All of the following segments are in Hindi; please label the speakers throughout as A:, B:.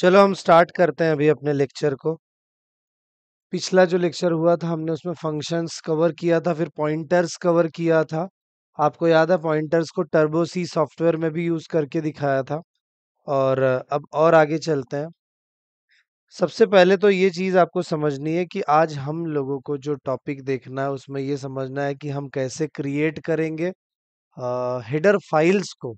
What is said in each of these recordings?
A: चलो हम स्टार्ट करते हैं अभी
B: अपने लेक्चर को पिछला जो लेक्चर हुआ था हमने उसमें फंक्शंस कवर किया था फिर पॉइंटर्स कवर किया था आपको याद है पॉइंटर्स को टर्बो सी सॉफ्टवेयर में भी यूज़ करके दिखाया था और अब और आगे चलते हैं सबसे पहले तो ये चीज़ आपको समझनी है कि आज हम लोगों को जो टॉपिक देखना है उसमें ये समझना है कि हम कैसे क्रिएट करेंगे हेडर फाइल्स को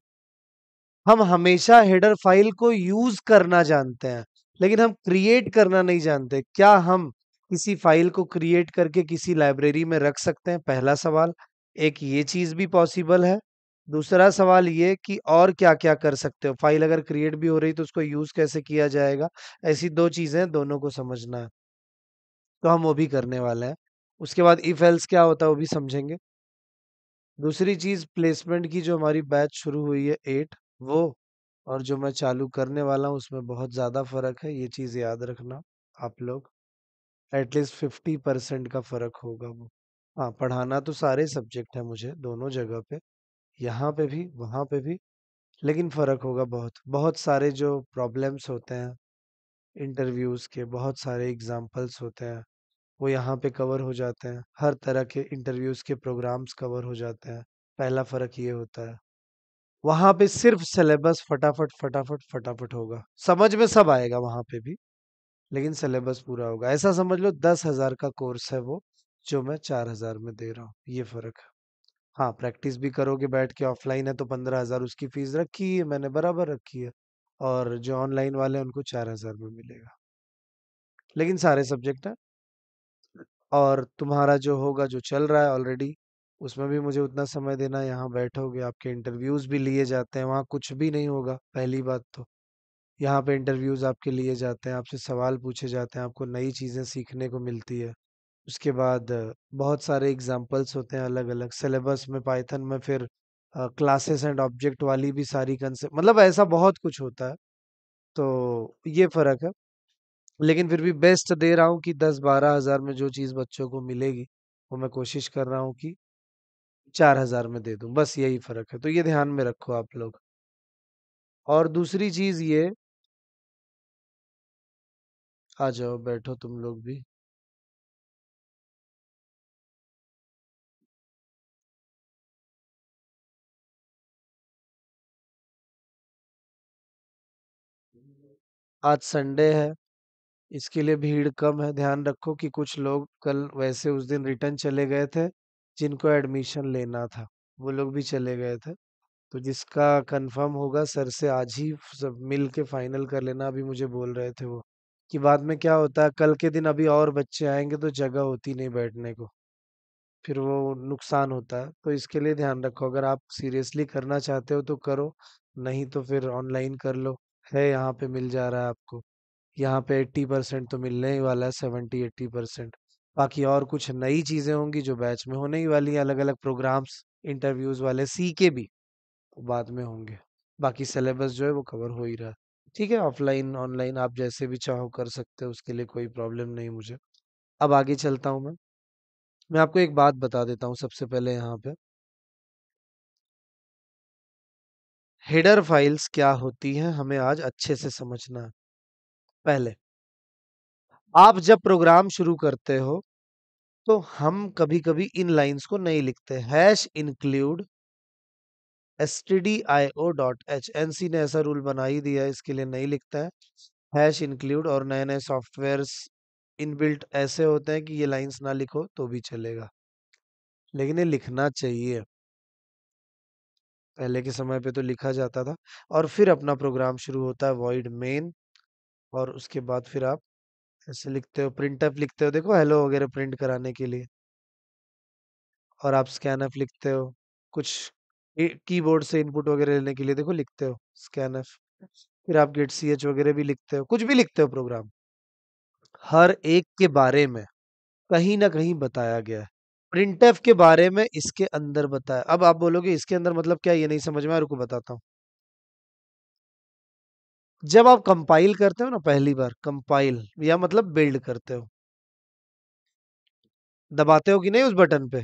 B: हम हमेशा हेडर फाइल को यूज करना जानते हैं लेकिन हम क्रिएट करना नहीं जानते क्या हम किसी फाइल को क्रिएट करके किसी लाइब्रेरी में रख सकते हैं पहला सवाल एक ये चीज भी पॉसिबल है दूसरा सवाल ये कि और क्या क्या कर सकते हो फाइल अगर क्रिएट भी हो रही तो उसको यूज कैसे किया जाएगा ऐसी दो चीजें दोनों को समझना है तो हम वो भी करने वाले हैं उसके बाद इफ एल्स क्या होता है वो भी समझेंगे दूसरी चीज प्लेसमेंट की जो हमारी बैच शुरू हुई है एट वो और जो मैं चालू करने वाला हूँ उसमें बहुत ज़्यादा फ़र्क है, ये चीज़ याद रखना आप लोग। एटलीस्ट फिफ्टी परसेंट का फ़र्क होगा वो। हाँ, पढ़ाना तो सारे सब्जेक्ट हैं मुझे दोनों जगह पे, यहाँ पे भी, वहाँ पे भी, लेकिन फ़र्क होगा बहुत। बहुत सारे जो प्रॉब्लम्स होते हैं, इंटरव्यूज़ के बहुत सारे एग्ज़ाम्पल्स होते हैं, वो यहाँ पे कवर हो जाते हैं। हर तरह के इंटरव्यूज़ के प्रोग्राम्स कवर हो जाते हैं। पहला फ़र्क ये होता है। वहां पे सिर्फ सिलेबस फटाफट फटाफट फटाफट होगा समझ में सब आएगा वहां पे भी लेकिन सिलेबस पूरा होगा ऐसा समझ लो दस हजार का कोर्स है वो जो मैं चार हजार में दे रहा हूँ ये फर्क है हाँ प्रैक्टिस भी करोगे बैठ के ऑफलाइन है तो पंद्रह हजार उसकी फीस रखी है मैंने बराबर रखी है और जो ऑनलाइन वाले उनको चार हजार में मिलेगा लेकिन सारे सब्जेक्ट है और तुम्हारा जो होगा जो चल रहा है ऑलरेडी उसमें भी मुझे उतना समय देना यहाँ बैठोगे आपके इंटरव्यूज भी लिए जाते हैं वहाँ कुछ भी नहीं होगा पहली बात तो यहाँ पे इंटरव्यूज आपके लिए जाते हैं आपसे सवाल पूछे जाते हैं आपको नई चीज़ें सीखने को मिलती है उसके बाद बहुत सारे एग्जाम्पल्स होते हैं अलग अलग सिलेबस में पाइथन में फिर क्लासेस एंड ऑब्जेक्ट वाली भी सारी कंसेप्ट मतलब ऐसा बहुत कुछ होता है तो ये फ़र्क है लेकिन फिर भी बेस्ट दे रहा हूँ कि दस बारह हज़ार में जो चीज़ बच्चों को मिलेगी वो मैं कोशिश कर रहा हूँ कि चार हजार में दे दूं बस यही फर्क है तो ये ध्यान में रखो आप लोग और दूसरी चीज ये
A: आ जाओ बैठो तुम लोग भी
B: आज संडे है इसके लिए भीड़ कम है ध्यान रखो कि कुछ लोग कल वैसे उस दिन रिटर्न चले गए थे जिनको एडमिशन लेना था वो लोग भी चले गए थे तो जिसका कंफर्म होगा सर से आज ही सब मिल के फाइनल कर लेना अभी मुझे बोल रहे थे वो कि बाद में क्या होता है कल के दिन अभी और बच्चे आएंगे तो जगह होती नहीं बैठने को फिर वो नुकसान होता है तो इसके लिए ध्यान रखो अगर आप सीरियसली करना चाहते हो तो करो नहीं तो फिर ऑनलाइन कर लो है यहाँ पे मिल जा रहा है आपको यहाँ पे एट्टी परसेंट तो मिलने ही वाला है सेवेंटी एट्टी परसेंट बाकी और कुछ नई चीज़ें होंगी जो बैच में होने ही वाली हैं अलग अलग प्रोग्राम्स इंटरव्यूज़ वाले सी के भी बाद में होंगे बाकी सिलेबस जो है वो कवर हो ही रहा है ठीक है ऑफलाइन ऑनलाइन आप जैसे भी चाहो कर सकते हो उसके लिए कोई प्रॉब्लम नहीं मुझे अब आगे चलता हूँ मैं मैं आपको एक बात बता देता हूँ सबसे पहले यहाँ पे हेडर फाइल्स क्या होती हैं हमें आज अच्छे से समझना है पहले आप जब प्रोग्राम शुरू करते हो तो हम कभी कभी इन लाइंस को नहीं लिखते hash include S T D I O dot H एन सी ने ऐसा रूल बना ही दिया इसके लिए नहीं लिखता है हैश इंक्लूड और नए नए सॉफ्टवेयर इनबिल्ट ऐसे होते हैं कि ये लाइंस ना लिखो तो भी चलेगा लेकिन ये लिखना चाहिए पहले के समय पे तो लिखा जाता था और फिर अपना प्रोग्राम शुरू होता है वॉइड मेन और उसके बाद फिर आप ऐसे लिखते हो प्रिंट ऐप लिखते हो देखो हेलो वगैरह प्रिंट कराने के लिए और आप स्कैन ऐप लिखते हो कुछ कीबोर्ड से इनपुट वगैरह लेने के लिए देखो लिखते हो स्कैन ऐप फिर आप गेट सी एच वगैरह भी लिखते हो कुछ भी लिखते हो प्रोग्राम हर एक के बारे में कहीं ना कहीं बताया गया है एफ के बारे में इसके अंदर बताया अब आप बोलोगे इसके अंदर मतलब क्या ये नहीं समझ में रुको बताता हूँ जब आप कंपाइल करते हो ना पहली बार कंपाइल या मतलब बिल्ड करते हो दबाते हो कि नहीं उस बटन पे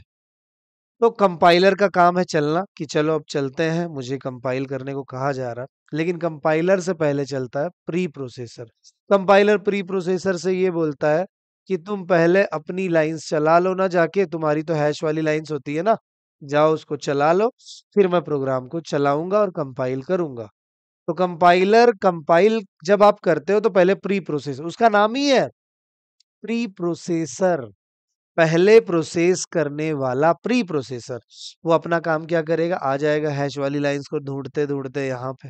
B: तो कंपाइलर का काम है चलना कि चलो अब चलते हैं मुझे कंपाइल करने को कहा जा रहा लेकिन कंपाइलर से पहले चलता है preprocessor compiler preprocessor से ये बोलता है कि तुम पहले अपनी लाइंस चला लो ना जाके तुम्हारी तो हैश वाली लाइंस होती है ना जाओ उसको चला लो फिर मैं प्रोग्राम को चलाऊंगा और कंपाइल करूंगा तो कंपाइलर कंपाइल जब आप करते हो तो पहले प्री प्रोसेसर उसका नाम ही है प्री प्रोसेसर पहले प्रोसेस करने वाला प्री प्रोसेसर वो अपना काम क्या करेगा आ जाएगा हैश वाली लाइंस को ढूंढते ढूंढते यहाँ पे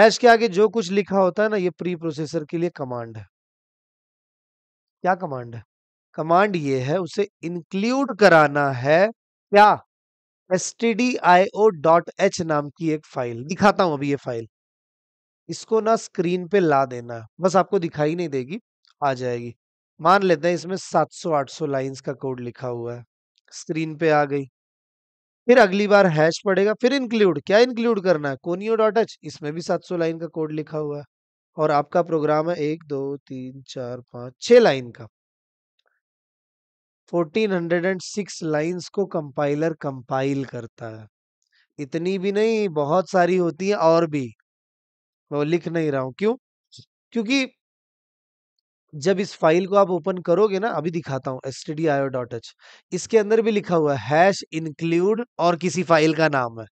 B: हैश के आगे जो कुछ लिखा होता है ना ये प्री प्रोसेसर के लिए कमांड है क्या कमांड है कमांड ये है उसे इंक्लूड कराना है क्या stdio.h नाम की एक फाइल दिखाता हूं अभी ये फाइल इसको ना स्क्रीन पे ला देना बस आपको दिखाई नहीं देगी आ जाएगी मान लेते हैं इसमें 700-800 लाइंस का कोड लिखा हुआ है स्क्रीन पे आ गई फिर अगली बार हैश पड़ेगा फिर इंक्लूड क्या इंक्लूड करना है कोनियो डॉट एच इसमें भी 700 लाइन का कोड लिखा हुआ है और आपका प्रोग्राम है एक दो तीन चार पाँच छः लाइन का 1406 लाइंस को कंपाइलर कंपाइल करता है इतनी भी नहीं बहुत सारी होती है और भी मैं वो लिख नहीं रहा हूं क्यों क्योंकि जब इस फाइल को आप ओपन करोगे ना अभी दिखाता हूं एस टी डॉट एच इसके अंदर भी लिखा हुआ हैश इंक्लूड और किसी फाइल का नाम है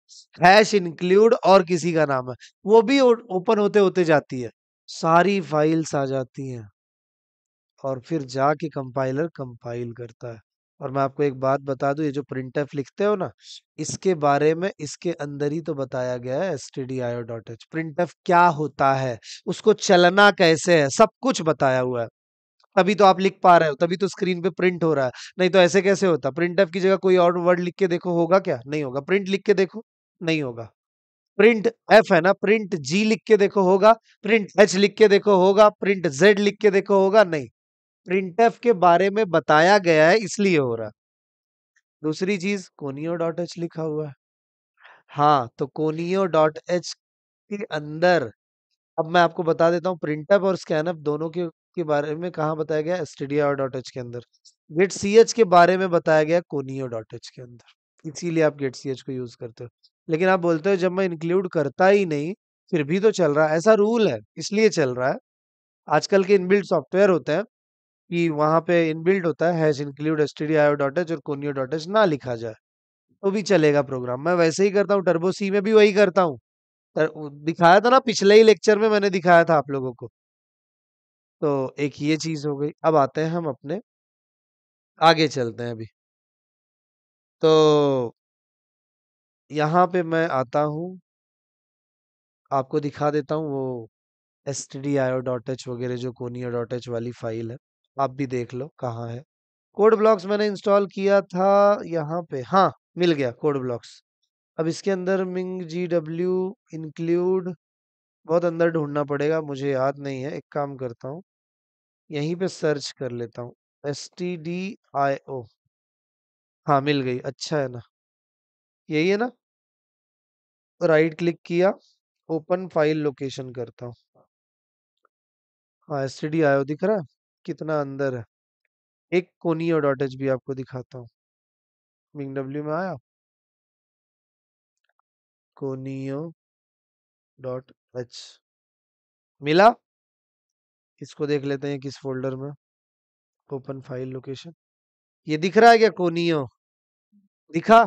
B: हैश इंक्लूड और किसी का नाम है वो भी ओपन होते होते जाती है सारी फाइल्स आ जाती हैं और फिर जाके कंपाइलर कंपाइल करता है और मैं आपको एक बात बता दूं ये जो प्रिंट लिखते हो ना इसके बारे में इसके अंदर ही तो बताया गया है S T D I dot H print क्या होता है उसको चलना कैसे है सब कुछ बताया हुआ है तभी तो आप लिख पा रहे हो तभी तो स्क्रीन पे प्रिंट हो रहा है नहीं तो ऐसे कैसे होता प्रिंट की जगह कोई और वर्ड लिख के देखो होगा क्या नहीं होगा प्रिंट लिख के देखो नहीं होगा प्रिंट एफ है ना प्रिंट जी लिख के देखो होगा प्रिंट एच लिख के देखो होगा प्रिंट जेड लिख के देखो होगा नहीं प्रिंटफ के बारे में बताया गया है इसलिए हो रहा दूसरी चीज कोनियो डॉट एच लिखा हुआ है हाँ तो कोनियो डॉट एच के अंदर अब मैं आपको बता देता हूँ प्रिंट और स्कैन अप दोनों के के बारे में कहा बताया गया एसटीडीआर डॉट एच के अंदर गेट सी एच के बारे में बताया गया कोनियो डॉट एच के अंदर इसीलिए आप गेट सी एच को यूज करते हो लेकिन आप बोलते हो जब मैं इंक्लूड करता ही नहीं फिर भी तो चल रहा है ऐसा रूल है इसलिए चल रहा है आजकल के इनबिल्ड सॉफ्टवेयर होते हैं कि वहां पे इनबिल्ड होता है इंक्लूड और ना लिखा जाए तो भी चलेगा प्रोग्राम मैं वैसे ही करता हूँ टर्बो सी में भी वही करता हूँ दिखाया था ना पिछले ही लेक्चर में मैंने दिखाया था आप लोगों को तो एक ये चीज हो गई अब आते हैं हम अपने आगे चलते हैं अभी तो यहाँ पे मैं आता हूँ आपको दिखा देता हूँ वो S T D I O dot H वगैरह जो कोनियो डॉट एच वाली फाइल है आप भी देख लो कहाँ है कोड ब्लॉक्स मैंने इंस्टॉल किया था यहाँ पे हाँ मिल गया कोड ब्लॉक्स अब इसके अंदर मिंग जी डब्ल्यू इंक्लूड बहुत अंदर ढूंढना पड़ेगा मुझे याद नहीं है एक काम करता हूँ यहीं पे सर्च कर लेता हूँ S T D I O हाँ मिल गई अच्छा है ना यही है ना राइट क्लिक किया ओपन फाइल लोकेशन करता हूँ हाँ S T D I O दिख रहा है कितना अंदर है एक कोनी डॉट एच भी आपको दिखाता हूँ
A: बिंग डब्ल्यू में आया कोनियो डॉट एच
B: मिला इसको देख लेते हैं किस फोल्डर में ओपन फाइल लोकेशन ये दिख रहा है क्या कोनियो दिखा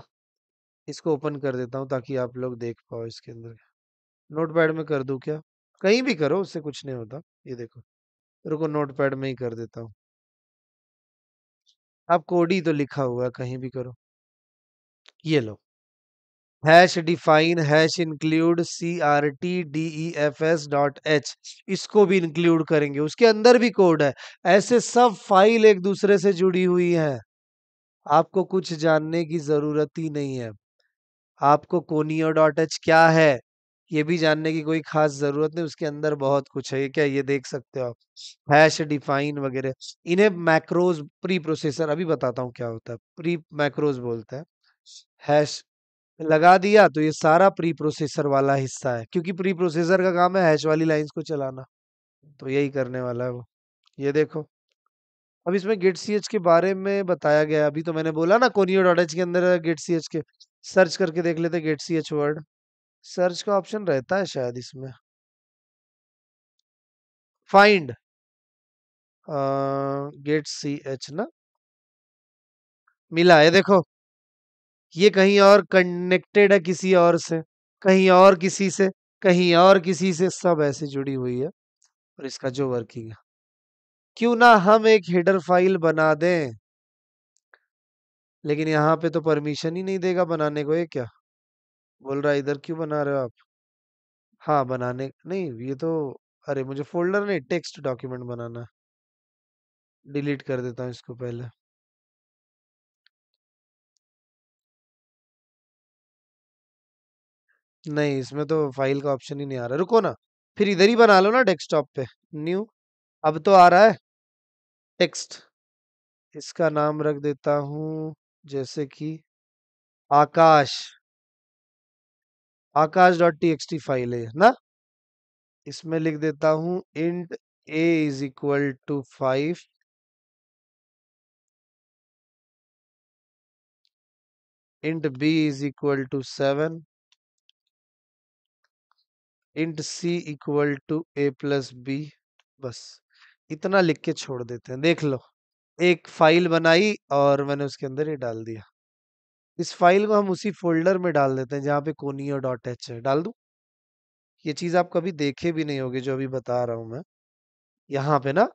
B: इसको ओपन कर देता हूँ ताकि आप लोग देख पाओ इसके अंदर नोटपैड में कर दू क्या कहीं भी करो उससे कुछ नहीं होता ये देखो रुको नोटपैड में ही कर देता हूँ आप कोडी तो लिखा हुआ कहीं भी करो ये लो hash define hash include C R T D E F S dot H इसको भी इंक्लूड करेंगे उसके अंदर भी कोड है ऐसे सब फाइल एक दूसरे से जुड़ी हुई है आपको कुछ जानने की जरूरत ही नहीं है आपको कोनियो डॉट एच क्या है ये भी जानने की कोई खास जरूरत नहीं उसके अंदर बहुत कुछ है ये क्या ये देख सकते हो आप हैश डिफाइन वगैरह इन्हें मैक्रोज प्री प्रोसेसर अभी बताता हूँ क्या होता है प्री मैक्रोज बोलते हैं हैश लगा दिया तो ये सारा प्री प्रोसेसर वाला हिस्सा है क्योंकि प्री प्रोसेसर का काम है हैश वाली लाइंस को चलाना तो यही करने वाला है वो ये देखो अब इसमें गेट सी के बारे में बताया गया अभी तो मैंने बोला ना कोनियो डॉट एच के अंदर गेट सी के सर्च करके देख लेते गेट सी वर्ड सर्च का ऑप्शन रहता है शायद इसमें फाइंड गेट सी एच ना मिला है देखो ये कहीं और कनेक्टेड है किसी और से कहीं और किसी से कहीं और किसी से सब ऐसे जुड़ी हुई है और इसका जो वर्किंग है क्यों ना हम एक हेडर फाइल बना दें लेकिन यहाँ पे तो परमिशन ही नहीं देगा बनाने को ये क्या बोल रहा है इधर क्यों बना रहे हो आप? हाँ, बनाने नहीं ये तो अरे मुझे फ़ोल्डर नहीं टेक्स्ट डॉक्यूमेंट बनाना। डिलीट कर देता हूँ इसको पहले।
A: नहीं, इसमें तो
B: फ़ाइल का ऑप्शन ही नहीं आ रहा। रुको ना, फिर इधर ही बना लो ना डेस्कटॉप पे, न्यू। अब तो आ रहा है। टेक्स्ट। इसका नाम रख देता हूँ जैसे कि Akash. Akash dot T X T file है ना इसमें लिख देता हूं int A is equal
A: to five
B: int B is equal to seven int C equal to A plus B बस इतना लिख के छोड़ देते हैं देख लो एक फाइल बनाई और मैंने उसके अंदर ये डाल दिया इस फाइल को हम उसी फोल्डर में डाल देते हैं जहाँ पे कोनियो डॉट एच है डाल दू ये चीज़ आप कभी देखे भी नहीं होगी जो अभी बता रहा हूं मैं यहाँ पे ना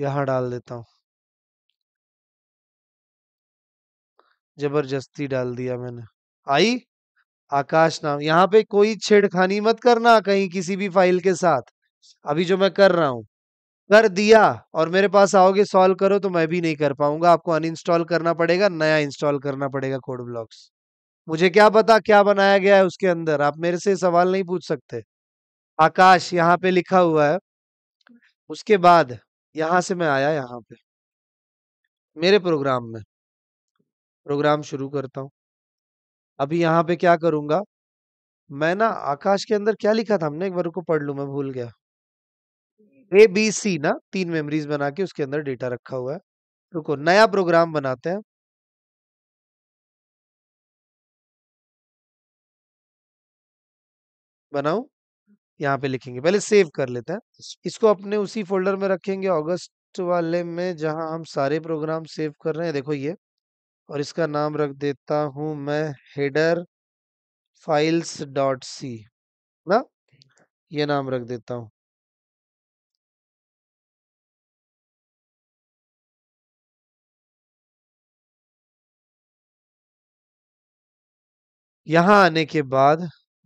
B: यहाँ डाल देता हूँ जबरदस्ती डाल दिया मैंने आई आकाश नाम यहाँ पे कोई छेड़खानी मत करना कहीं किसी भी फाइल के साथ अभी जो मैं कर रहा हूं कर दिया और मेरे पास आओगे सॉल्व करो तो मैं भी नहीं कर पाऊंगा आपको अनइंस्टॉल करना पड़ेगा नया इंस्टॉल करना पड़ेगा कोड ब्लॉक्स मुझे क्या पता क्या बनाया गया है उसके अंदर आप मेरे से सवाल नहीं पूछ सकते आकाश यहाँ पे लिखा हुआ है उसके बाद यहां से मैं आया यहाँ पे मेरे प्रोग्राम में प्रोग्राम शुरू करता हूँ अभी यहाँ पे क्या करूंगा मैं ना आकाश के अंदर क्या लिखा था हमने एक बार को पढ़ लू मैं भूल गया ए बी सी ना तीन मेमोरीज बना के उसके अंदर डेटा रखा हुआ है रुको नया प्रोग्राम बनाते हैं बनाऊ यहाँ पे लिखेंगे पहले सेव कर लेते हैं इसको अपने उसी फोल्डर में रखेंगे अगस्त वाले में जहां हम सारे प्रोग्राम सेव कर रहे हैं देखो ये और इसका नाम रख देता हूं मैं हेडर फाइल्स डॉट सी ना ये नाम रख देता हूँ यहाँ आने के बाद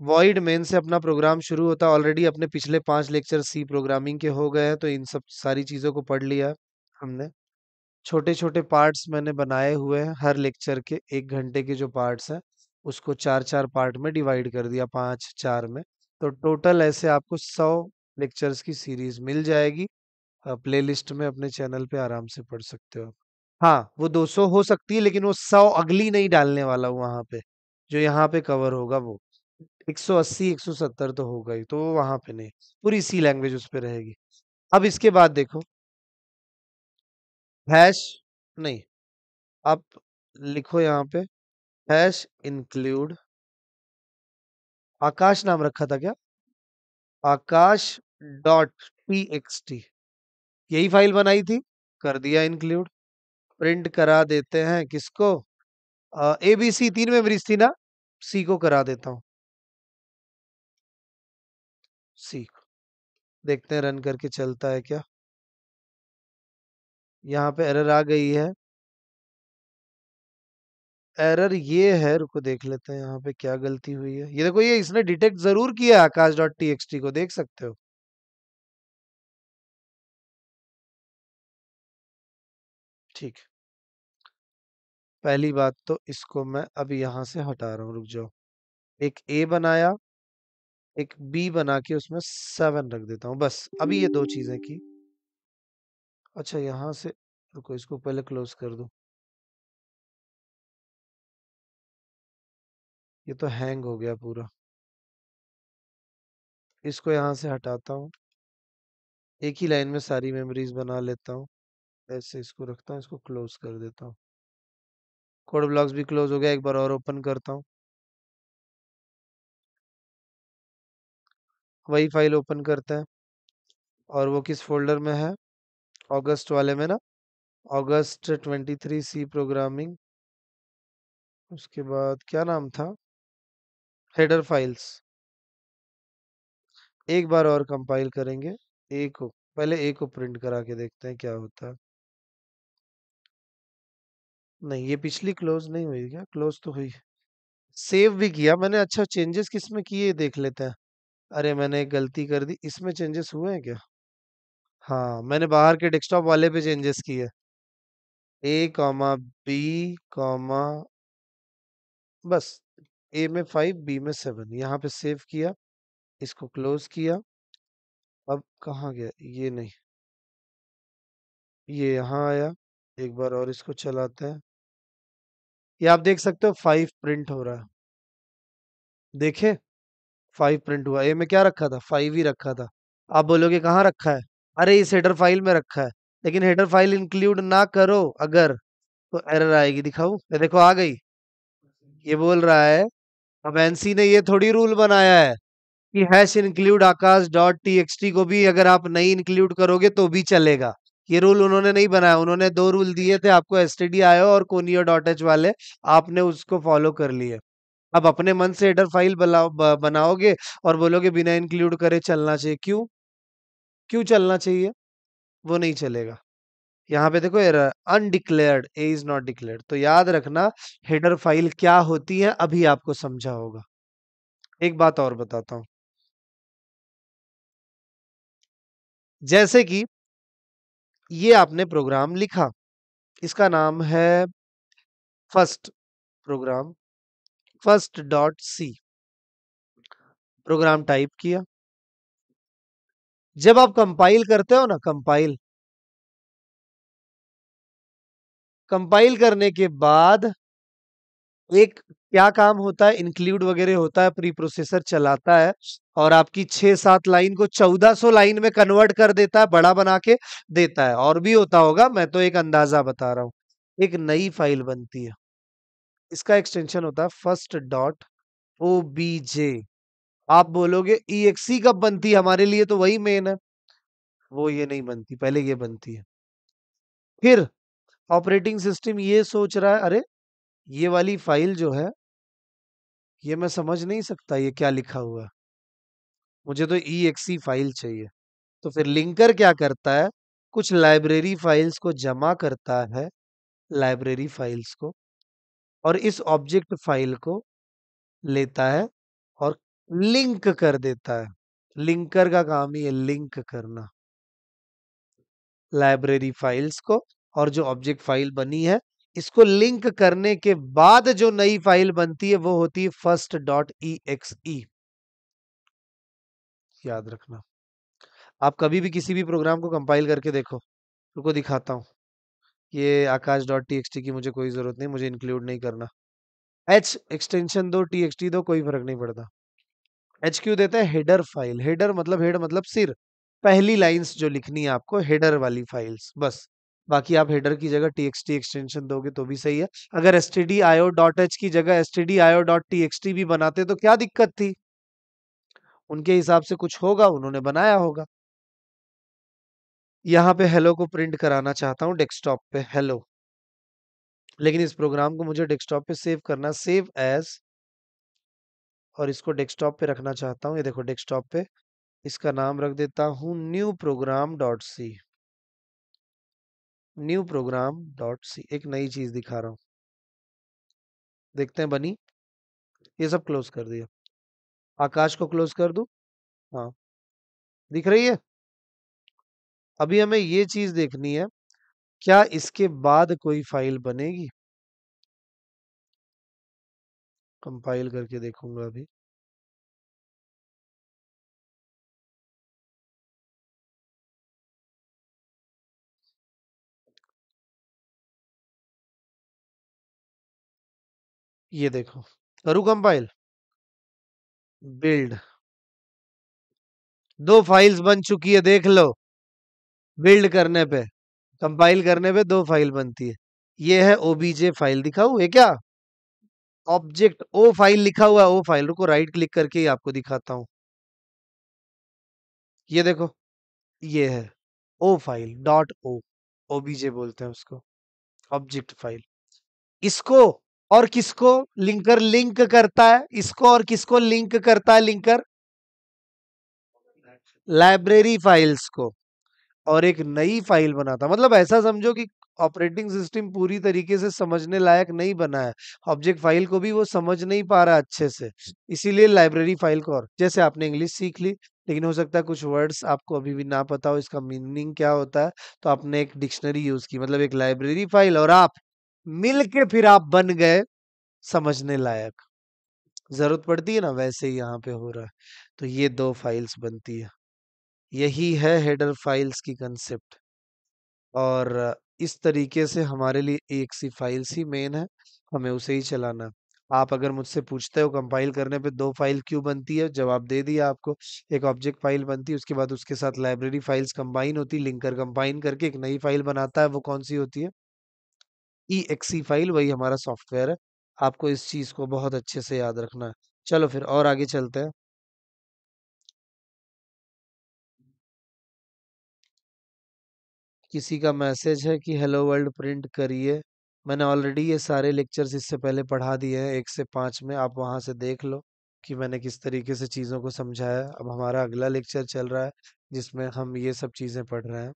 B: वॉइड मेन से अपना प्रोग्राम शुरू होता ऑलरेडी अपने पिछले पांच लेक्चर सी प्रोग्रामिंग के हो गए हैं तो इन सब सारी चीज़ों को पढ़ लिया हमने छोटे छोटे पार्ट्स मैंने बनाए हुए हैं हर लेक्चर के एक घंटे के जो पार्ट्स हैं उसको चार चार पार्ट में डिवाइड कर दिया पाँच चार में तो टोटल ऐसे आपको सौ लेक्चर्स की सीरीज मिल जाएगी प्लेलिस्ट में अपने चैनल पे आराम से पढ़ सकते हो आप हाँ वो 200 हो सकती है लेकिन वो 100 अगली नहीं डालने वाला हूँ पे जो यहाँ पे कवर होगा वो 180 170 तो होगा ही तो वो वहां पे नहीं पूरी सी लैंग्वेज उस पर रहेगी अब इसके बाद देखो हैश नहीं आप लिखो यहाँ पे हैश इंक्लूड आकाश नाम रखा था क्या Akash dot P X T यही फाइल बनाई थी कर दिया इंक्लूड प्रिंट करा देते हैं किसको ए बी सी तीन मेमोरीज थी ना सी को करा देता हूं सी को देखते हैं रन करके चलता है क्या यहाँ पे एरर आ गई है एरर ये है रुको देख लेते हैं यहाँ पे क्या गलती हुई है ये देखो ये इसने डिटेक्ट जरूर किया Akash dot T X T को देख सकते हो
A: ठीक है पहली बात
B: तो इसको मैं अब यहाँ से हटा रहा हूँ रुक जाओ एक ए बनाया एक बी बना के उसमें सेवन रख देता हूँ बस अभी ये दो चीजें की अच्छा यहाँ से रुको इसको पहले क्लोज कर दो
A: ये तो हैंग हो गया पूरा
B: इसको यहाँ से हटाता हूँ एक ही लाइन में सारी मेमोरीज बना लेता हूँ ऐसे इसको रखता हूँ इसको क्लोज कर देता हूँ कोड ब्लॉक्स भी क्लोज हो गया एक बार और ओपन करता हूँ वही फाइल ओपन करते हैं और वो किस फोल्डर में है अगस्त वाले में ना अगस्त थ्री सी प्रोग्रामिंग उसके बाद क्या नाम था हेडर फाइल्स एक बार और कंपाइल करेंगे ए को पहले ए को प्रिंट करा के देखते हैं क्या होता है नहीं ये पिछली क्लोज नहीं हुई क्या क्लोज तो हुई सेव भी किया मैंने अच्छा चेंजेस किस में किए देख लेते हैं अरे मैंने एक गलती कर दी इसमें चेंजेस हुए हैं क्या हाँ मैंने बाहर के डेस्कटॉप वाले पे चेंजेस किए ए कॉमा बी कॉमा बस ए में फाइव बी में सेवन यहाँ पे सेव किया इसको क्लोज किया अब कहाँ गया ये नहीं
A: ये यहाँ आया एक बार और इसको चलाते हैं
B: ये आप देख सकते हो फाइव प्रिंट हो रहा है देखे फाइव प्रिंट हुआ ये मैं क्या रखा था फाइव ही रखा था आप बोलोगे कहाँ रखा है अरे इस हेडर फाइल में रखा है लेकिन हेडर फाइल इंक्लूड ना करो अगर तो एरर आएगी दिखाऊ ये देखो आ गई ये बोल रहा है अब एनसी ने ये थोड़ी रूल बनाया है कि hash include Akash dot T को भी अगर आप नहीं इंक्लूड करोगे तो भी चलेगा ये रूल उन्होंने नहीं बनाया उन्होंने दो रूल दिए थे आपको एस टी डी आयो और कोनियो डॉट एच वाले आपने उसको फॉलो कर लिए अब अपने मन से एडर फाइल बनाओगे और बोलोगे बिना इंक्लूड करे चलना चाहिए क्यों क्यों चलना चाहिए वो नहीं चलेगा यहाँ पे देखो error undeclared A is not declared तो याद रखना हेडर फाइल क्या होती है अभी आपको समझा होगा एक बात और बताता हूं जैसे कि ये आपने प्रोग्राम लिखा इसका नाम है first program first dot C program type किया जब आप कंपाइल करते हो ना कंपाइल कंपाइल करने के बाद एक क्या काम होता है इंक्लूड वगैरह होता है प्री प्रोसेसर चलाता है और आपकी छह सात लाइन को चौदह सौ लाइन में कन्वर्ट कर देता है बड़ा बना के देता है और भी होता होगा मैं तो एक अंदाजा बता रहा हूं एक नई फाइल बनती है इसका एक्सटेंशन होता है first dot O B J आप बोलोगे ई e एक्सी e कब बनती है हमारे लिए तो वही मेन है वो ये नहीं बनती पहले ये बनती है फिर ऑपरेटिंग सिस्टम ये सोच रहा है अरे ये वाली फाइल जो है ये मैं समझ नहीं सकता ये क्या लिखा हुआ मुझे तो E e exe e file चाहिए तो फिर लिंकर क्या करता है कुछ लाइब्रेरी फाइल्स को जमा करता है लाइब्रेरी फाइल्स को और इस ऑब्जेक्ट फाइल को लेता है और लिंक कर देता है लिंकर का काम ही है लिंक करना लाइब्रेरी फाइल्स को और जो ऑब्जेक्ट फाइल बनी है इसको लिंक करने के बाद जो नई फाइल बनती है वो होती है first dot E X E याद रखना आप कभी भी किसी भी प्रोग्राम को कंपाइल करके देखो उनको दिखाता हूं ये Akash dot T X T की मुझे कोई जरूरत नहीं मुझे इंक्लूड नहीं करना एच एक्सटेंशन दो टी एक्स टी दो कोई फर्क नहीं पड़ता एच क्यू देता है हेडर फाइल हेडर मतलब हेड मतलब सिर पहली लाइंस जो लिखनी है आपको हेडर वाली फाइल्स बस बाकी आप हेडर की जगह टी एक्सटेंशन दोगे तो भी सही है अगर एस की जगह एस भी बनाते तो क्या दिक्कत थी उनके हिसाब से कुछ होगा उन्होंने बनाया होगा यहाँ पे हेलो को प्रिंट कराना चाहता हूँ डेस्कटॉप पे हेलो लेकिन इस प्रोग्राम को मुझे डेस्कटॉप पे सेव करना सेव एज और इसको डेस्कटॉप पे रखना चाहता हूँ ये देखो डेस्कटॉप पे इसका नाम रख देता हूँ new program dot C new program dot C एक नई चीज दिखा रहा हूं देखते हैं बनी ये सब क्लोज कर दिया आकाश को क्लोज कर दू हाँ दिख रही है अभी हमें ये चीज देखनी है क्या इसके बाद कोई फाइल बनेगी
A: कंपाइल करके देखूंगा अभी ये देखो करू कंपाइल बिल्ड
B: दो फाइल्स बन चुकी है देख लो बिल्ड करने पे कंपाइल करने पे दो फाइल बनती है ये है ओबीजे फाइल दिखाऊ है क्या ऑब्जेक्ट ओ फाइल लिखा हुआ है ओ फाइल रुको राइट क्लिक करके ही आपको दिखाता हूं ये देखो ये है O file dot O O B J बोलते हैं उसको ऑब्जेक्ट फाइल इसको और किसको लिंकर लिंक करता है इसको और किसको लिंक करता है लिंकर लाइब्रेरी फाइल्स को और एक नई फाइल बनाता मतलब ऐसा समझो कि ऑपरेटिंग सिस्टम पूरी तरीके से समझने लायक नहीं बना है ऑब्जेक्ट फाइल को भी वो समझ नहीं पा रहा अच्छे से इसीलिए लाइब्रेरी फाइल को और जैसे आपने इंग्लिश सीख ली लेकिन हो सकता है कुछ वर्ड्स आपको अभी भी ना पता हो इसका मीनिंग क्या होता है तो आपने एक डिक्शनरी यूज की मतलब एक लाइब्रेरी फाइल और आप मिलके फिर आप बन गए समझने लायक जरूरत पड़ती है ना वैसे ही यहाँ पे हो रहा है तो ये दो फाइल्स बनती है यही है हेडर फाइल्स की कंसेप्ट और इस तरीके से हमारे लिए एक सी फाइल्स ही मेन है हमें उसे ही चलाना आप अगर मुझसे पूछते हो कंपाइल करने पे दो फाइल क्यों बनती है जवाब दे दिया आपको एक ऑब्जेक्ट फाइल बनती है उसके बाद उसके साथ लाइब्रेरी फाइल्स कंबाइन होती लिंकर कंबाइन करके एक नई फाइल बनाता है वो कौन सी होती है ई एक्सी फाइल वही हमारा सॉफ्टवेयर है आपको इस चीज को बहुत अच्छे से याद रखना है चलो फिर और आगे चलते हैं किसी का मैसेज है कि हेलो वर्ल्ड प्रिंट करिए मैंने ऑलरेडी ये सारे लेक्चर्स इससे पहले पढ़ा दिए हैं एक से पांच में आप वहां से देख लो कि मैंने किस तरीके से चीज़ों को समझाया अब हमारा अगला लेक्चर चल रहा है जिसमें हम ये सब चीज़ें पढ़ रहे हैं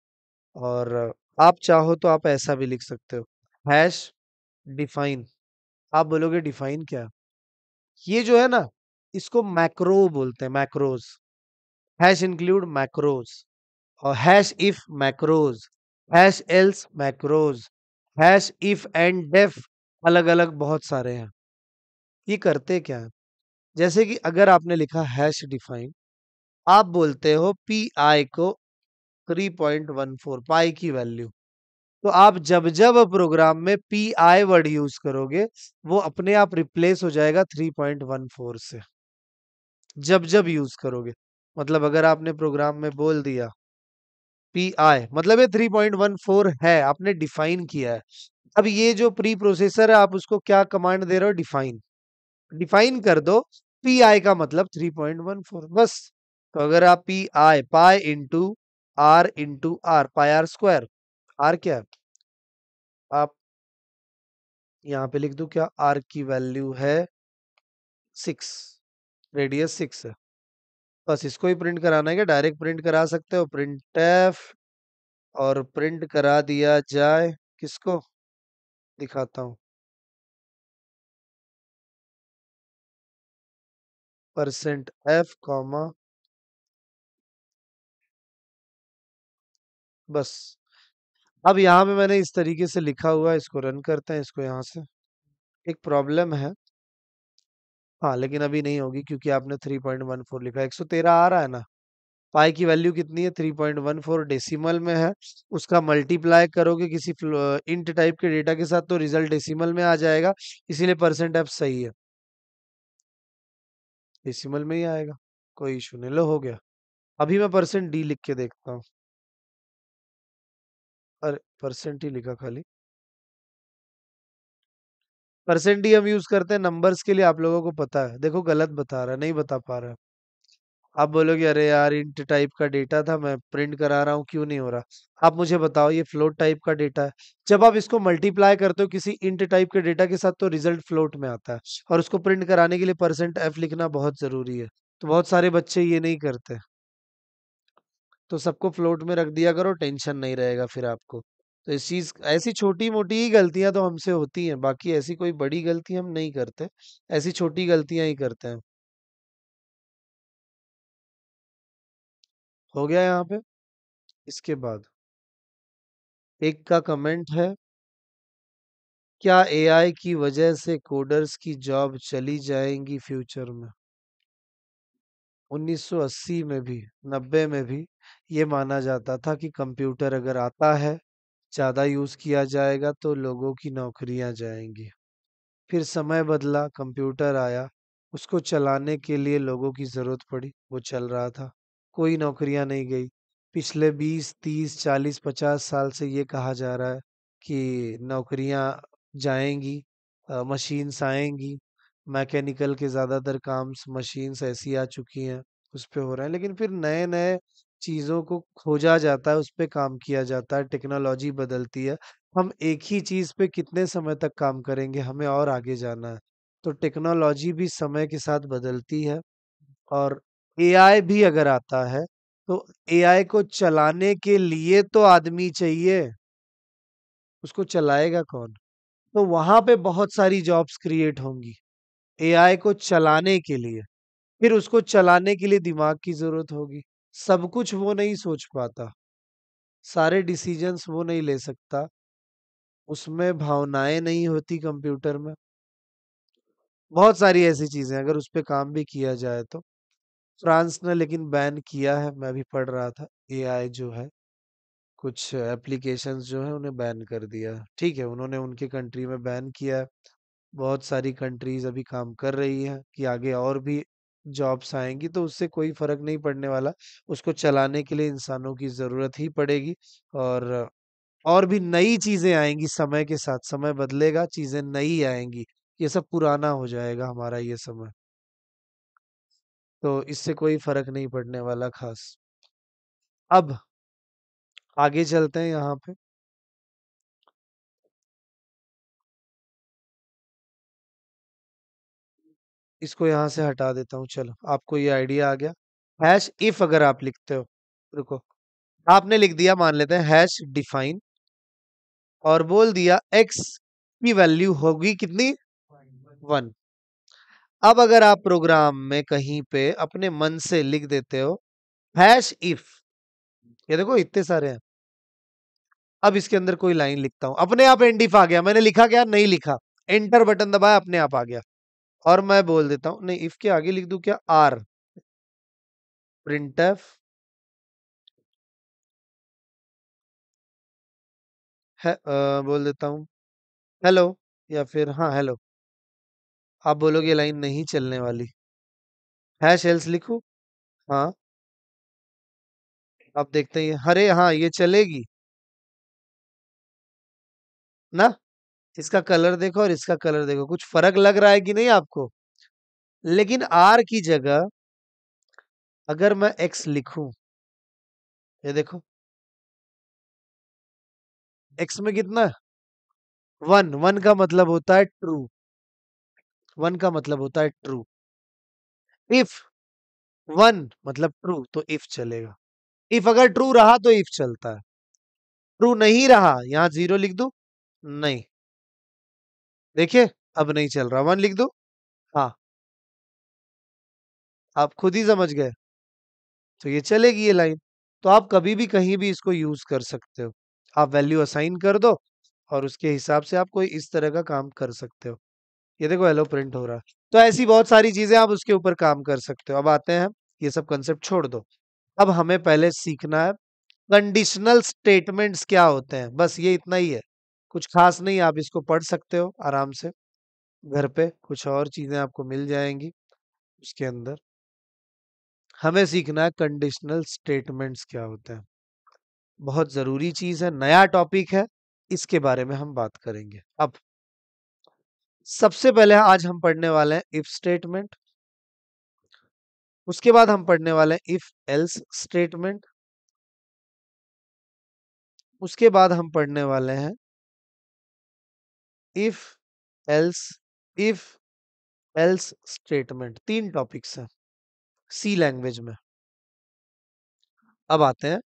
B: और आप चाहो तो आप ऐसा भी लिख सकते हो हैश डिफाइन आप बोलोगे डिफाइन क्या ये जो है ना इसको मैक्रो बोलते हैं मैक्रोज हैश इंक्लूड मैक्रोज और hash if macros hash else macros hash if end def अलग अलग बहुत सारे हैं ये करते क्या है जैसे कि अगर आपने लिखा हैश डिफाइन आप बोलते हो पी आई को 3.14 पाई की वैल्यू तो आप जब जब प्रोग्राम में पी आई वर्ड यूज करोगे वो अपने आप रिप्लेस हो जाएगा 3.14 से जब जब यूज करोगे मतलब अगर आपने प्रोग्राम में बोल दिया पी आई मतलब ये 3.14 है आपने डिफाइन किया है अब ये जो प्री प्रोसेसर है आप उसको क्या कमांड दे रहे हो डिफाइन डिफाइन कर दो पी आई का मतलब 3.14 बस तो अगर आप P I pi into R into R pi R square R क्या है आप यहाँ पे लिख दो क्या आर की वैल्यू है सिक्स रेडियस सिक्स है बस इसको ही प्रिंट कराना है क्या डायरेक्ट प्रिंट करा सकते हो प्रिंट एफ और प्रिंट करा दिया जाए किसको दिखाता हूं
A: परसेंट एफ कॉमा बस
B: अब यहाँ में मैंने इस तरीके से लिखा हुआ है इसको रन करते हैं इसको यहाँ से एक प्रॉब्लम है हाँ लेकिन अभी नहीं होगी क्योंकि आपने 3.14 लिखा 113 आ रहा है ना पाई की वैल्यू कितनी है 3.14 डेसिमल में है उसका मल्टीप्लाई करोगे किसी इंट टाइप के डेटा के साथ तो रिजल्ट डेसिमल में आ जाएगा इसीलिए परसेंट एफ सही है डेसिमल में ही आएगा कोई
A: इशू नहीं लो हो गया अभी मैं परसेंट डी लिख के देखता हूँ
B: अरे परसेंट ही लिखा खाली परसेंट ही हम यूज करते हैं नंबर्स के लिए आप लोगों को पता है देखो गलत बता रहा है नहीं बता पा रहा आप बोलोगे अरे यार इंट टाइप का डेटा था मैं प्रिंट करा रहा हूँ क्यों नहीं हो रहा आप मुझे बताओ ये फ्लोट टाइप का डेटा है जब आप इसको मल्टीप्लाई करते हो किसी इंट टाइप के डेटा के साथ तो रिजल्ट फ्लोट में आता है और उसको प्रिंट कराने के लिए परसेंट एफ लिखना बहुत जरूरी है तो बहुत सारे बच्चे ये नहीं करते तो सबको फ्लोट में रख दिया करो टेंशन नहीं रहेगा फिर आपको तो इस चीज ऐसी छोटी मोटी ही गलतियां तो हमसे होती हैं बाकी ऐसी कोई बड़ी गलती हम नहीं करते ऐसी छोटी गलतियां ही करते हैं
A: हो गया यहाँ पे इसके बाद
B: एक का कमेंट है क्या एआई की वजह से कोडर्स की जॉब चली जाएंगी फ्यूचर में 1980 में भी 90 में भी ये माना जाता था कि कंप्यूटर अगर आता है ज़्यादा यूज़ किया जाएगा तो लोगों की नौकरियां जाएंगी फिर समय बदला कंप्यूटर आया उसको चलाने के लिए लोगों की ज़रूरत पड़ी वो चल रहा था कोई नौकरियां नहीं गई पिछले 20, 30, 40, 50 साल से ये कहा जा रहा है कि नौकरियां जाएंगी मशीन्स आएंगी मैकेनिकल के ज़्यादातर काम्स मशीन्स ऐसी आ चुकी हैं उस पर हो रहे हैं लेकिन फिर नए नए चीज़ों को खोजा जाता है उस पर काम किया जाता है टेक्नोलॉजी बदलती है हम एक ही चीज़ पे कितने समय तक काम करेंगे हमें और आगे जाना है तो टेक्नोलॉजी भी समय के साथ बदलती है और एआई भी अगर आता है तो एआई को चलाने के लिए तो आदमी चाहिए उसको चलाएगा कौन तो वहां पे बहुत सारी जॉब्स क्रिएट होंगी एआई को चलाने के लिए फिर उसको चलाने के लिए दिमाग की जरूरत होगी सब कुछ वो नहीं सोच पाता सारे डिसीजंस वो नहीं ले सकता उसमें भावनाएं नहीं होती कंप्यूटर में बहुत सारी ऐसी चीजें अगर उस पर काम भी किया जाए तो फ्रांस ने लेकिन बैन किया है मैं भी पढ़ रहा था एआई जो है कुछ एप्लीकेशंस जो है उन्हें बैन कर दिया ठीक है उन्होंने उनके कंट्री में बैन किया है बहुत सारी कंट्रीज अभी काम कर रही हैं कि आगे और भी जॉब्स आएंगी तो उससे कोई फर्क नहीं पड़ने वाला उसको चलाने के लिए इंसानों की जरूरत ही पड़ेगी और और भी नई चीजें आएंगी समय के साथ समय बदलेगा चीजें नई आएंगी ये सब पुराना हो जाएगा हमारा ये समय तो इससे कोई फर्क नहीं पड़ने वाला खास अब आगे चलते हैं यहाँ पे इसको यहाँ से हटा देता हूँ चलो आपको ये आइडिया आ गया हैश इफ अगर आप लिखते हो रुको आपने लिख दिया मान लेते हैं हैश डिफाइन और बोल दिया एक्स की वैल्यू होगी कितनी वन अब अगर आप प्रोग्राम में कहीं पे अपने मन से लिख देते हो हैश इफ ये देखो इतने सारे हैं अब इसके अंदर कोई लाइन लिखता हूं अपने आप एंड इफ आ गया मैंने लिखा क्या नहीं लिखा एंटर बटन दबाया अपने आप आ गया और मैं बोल देता हूं नहीं इफ के आगे लिख दू क्या आर प्रिंट एफ है, आ, बोल देता हूं हेलो या फिर हाँ हेलो आप बोलोगे लाइन नहीं चलने वाली है शेल्स लिखू हाँ आप देखते हैं अरे हाँ ये चलेगी ना इसका कलर देखो और इसका कलर देखो कुछ फर्क लग रहा है कि नहीं आपको लेकिन आर की जगह
A: अगर मैं एक्स लिखू ये देखो
B: एक्स में कितना वन वन का मतलब होता है ट्रू वन का मतलब होता है ट्रू इफ वन मतलब ट्रू तो इफ चलेगा इफ अगर ट्रू रहा तो इफ चलता है ट्रू नहीं रहा यहां जीरो लिख दू नहीं देखिए अब नहीं चल रहा वन लिख दो हाँ आप खुद ही समझ गए तो ये चलेगी ये लाइन तो आप कभी भी कहीं भी इसको यूज कर सकते हो आप वैल्यू असाइन कर दो और उसके हिसाब से आप कोई इस तरह का काम कर सकते हो ये देखो हेलो प्रिंट हो रहा है तो ऐसी बहुत सारी चीजें आप उसके ऊपर काम कर सकते हो अब आते हैं ये सब कंसेप्ट छोड़ दो अब हमें पहले सीखना है कंडीशनल स्टेटमेंट्स क्या होते हैं बस ये इतना ही है कुछ खास नहीं आप इसको पढ़ सकते हो आराम से घर पे कुछ और चीजें आपको मिल जाएंगी उसके अंदर हमें सीखना है कंडीशनल स्टेटमेंट्स क्या होते हैं बहुत जरूरी चीज है नया टॉपिक है इसके बारे में हम बात करेंगे अब सबसे पहले आज हम पढ़ने वाले हैं इफ स्टेटमेंट उसके बाद हम पढ़ने वाले हैं इफ एल्स स्टेटमेंट उसके बाद हम पढ़ने वाले हैं if else if else statement तीन टॉपिक्स हैं सी लैंग्वेज में अब आते हैं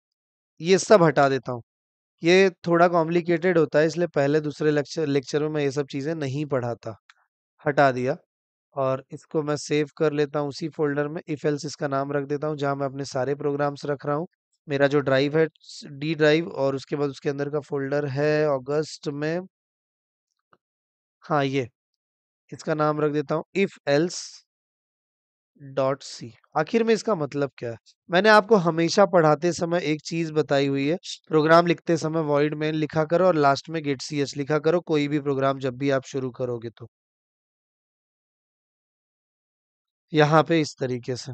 B: ये सब हटा देता हूँ ये थोड़ा कॉम्प्लिकेटेड होता है इसलिए पहले दूसरे लेक्चर लेक्चर में मैं ये सब चीज़ें नहीं पढ़ाता हटा दिया और इसको मैं सेव कर लेता हूँ उसी फोल्डर में इफ एल्स इसका नाम रख देता हूँ जहाँ मैं अपने सारे प्रोग्राम्स रख रहा हूँ मेरा जो ड्राइव है डी ड्राइव और उसके बाद उसके अंदर का फोल्डर है अगस्त में हाँ ये इसका नाम रख देता हूँ इफ एल्स डॉट सी आखिर में इसका मतलब क्या है मैंने आपको हमेशा पढ़ाते समय एक चीज बताई हुई है प्रोग्राम लिखते समय वॉइड मेन लिखा करो और लास्ट में गेट सी एच लिखा करो कोई भी प्रोग्राम जब भी आप शुरू करोगे तो यहाँ पे इस तरीके से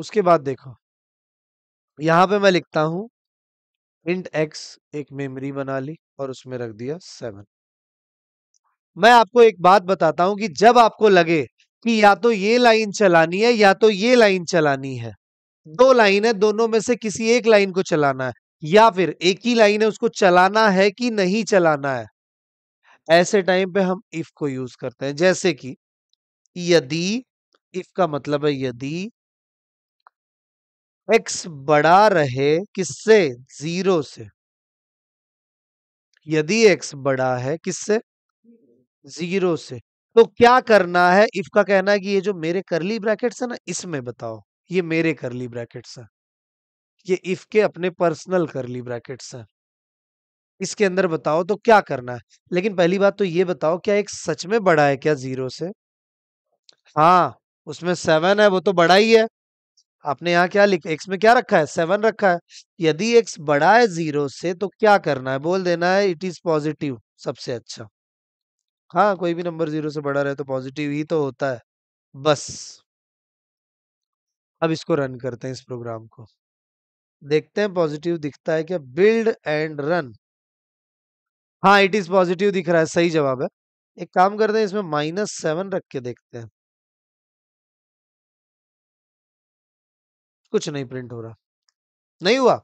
B: उसके बाद देखो यहां पे मैं लिखता हूं इंट एक्स एक मेमोरी बना ली और उसमें रख दिया सेवन मैं आपको एक बात बताता हूं कि जब आपको लगे कि या तो ये लाइन चलानी है या तो ये लाइन चलानी है दो लाइन है दोनों में से किसी एक लाइन को चलाना है या फिर एक ही लाइन है उसको चलाना है कि नहीं चलाना है ऐसे टाइम पे हम इफ को यूज करते हैं जैसे कि यदि इफ का मतलब है यदि एक्स बड़ा रहे किससे जीरो से यदि एक्स बड़ा है किससे जीरो से तो क्या करना है इफ का कहना है कि ये जो मेरे करली ब्रैकेट्स है ना इसमें बताओ ये मेरे करली ब्रैकेट्स है ये इफ के अपने पर्सनल करली ब्रैकेट्स है इसके अंदर बताओ तो क्या करना है लेकिन पहली बात तो ये बताओ क्या एक सच में बड़ा है क्या जीरो से हाँ उसमें सेवन है वो तो बड़ा ही है आपने यहाँ क्या लिखा एक्स में क्या रखा है सेवन रखा है यदि एक्स बड़ा है जीरो से तो क्या करना है बोल देना है इट इज पॉजिटिव सबसे अच्छा हाँ कोई भी नंबर जीरो से बड़ा रहे तो पॉजिटिव ही तो होता है बस अब इसको रन करते हैं इस प्रोग्राम को देखते हैं पॉजिटिव दिखता है क्या बिल्ड एंड रन हाँ इट इज पॉजिटिव दिख रहा है सही जवाब है एक काम करते हैं इसमें
A: माइनस सेवन रख के देखते हैं
B: कुछ नहीं प्रिंट हो रहा नहीं हुआ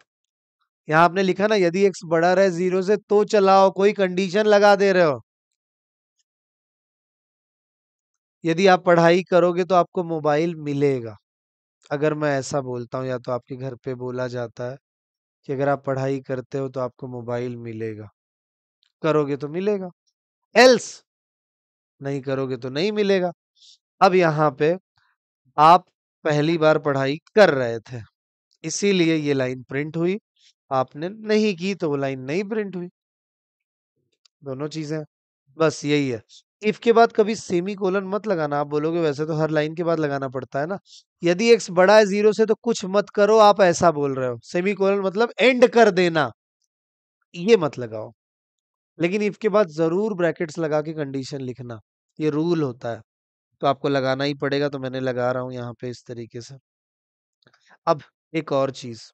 B: यहाँ आपने लिखा ना यदि एक्स बड़ा रहे जीरो से तो चलाओ कोई कंडीशन लगा दे रहे हो यदि आप पढ़ाई करोगे तो आपको मोबाइल मिलेगा अगर मैं ऐसा बोलता हूं या तो आपके घर पे बोला जाता है कि अगर आप पढ़ाई करते हो तो आपको मोबाइल मिलेगा करोगे तो मिलेगा एल्स नहीं करोगे तो नहीं मिलेगा अब यहां पे आप पहली बार पढ़ाई कर रहे थे इसीलिए ये लाइन प्रिंट हुई आपने नहीं की तो वो लाइन नहीं प्रिंट हुई दोनों चीजें बस यही है इफ के बाद कभी सेमी कोलन मत लगाना आप बोलोगे वैसे तो हर लाइन के बाद लगाना पड़ता है ना यदि एक्स बड़ा है जीरो से तो कुछ मत करो आप ऐसा बोल रहे हो सेमी कोलन मतलब एंड कर देना ये मत लगाओ लेकिन इफ के बाद जरूर ब्रैकेट्स लगा के कंडीशन लिखना ये रूल होता है तो आपको लगाना ही पड़ेगा तो मैंने लगा रहा हूं यहाँ पे इस तरीके से अब एक और चीज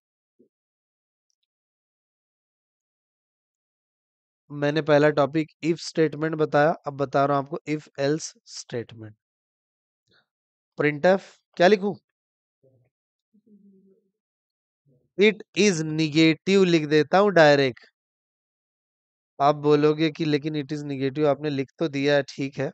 B: मैंने पहला टॉपिक इफ स्टेटमेंट बताया अब बता रहा हूं आपको if else statement print F क्या लिखू इट इज निगेटिव लिख देता हूं डायरेक्ट आप बोलोगे कि लेकिन इट इज निगेटिव आपने लिख तो दिया है ठीक है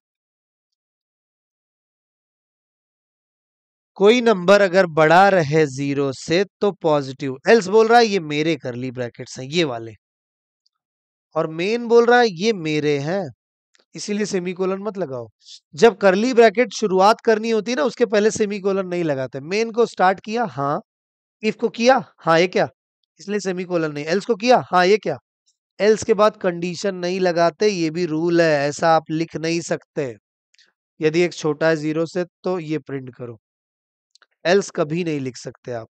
B: कोई नंबर अगर बड़ा रहे जीरो से तो पॉजिटिव एल्स बोल रहा है ये मेरे करली ब्रैकेट्स हैं ये वाले और मेन बोल रहा है ये मेरे हैं इसीलिए सेमीकोलन मत लगाओ जब करली ब्रैकेट शुरुआत करनी होती है ना उसके पहले सेमीकोलन नहीं लगाते मेन को स्टार्ट किया हाँ इफ को किया हाँ ये क्या इसलिए सेमीकोलन नहीं एल्स को किया हाँ ये क्या एल्स के बाद कंडीशन नहीं लगाते ये भी रूल है ऐसा आप लिख नहीं सकते यदि एक छोटा है जीरो से तो ये प्रिंट करो एल्स कभी नहीं लिख सकते आप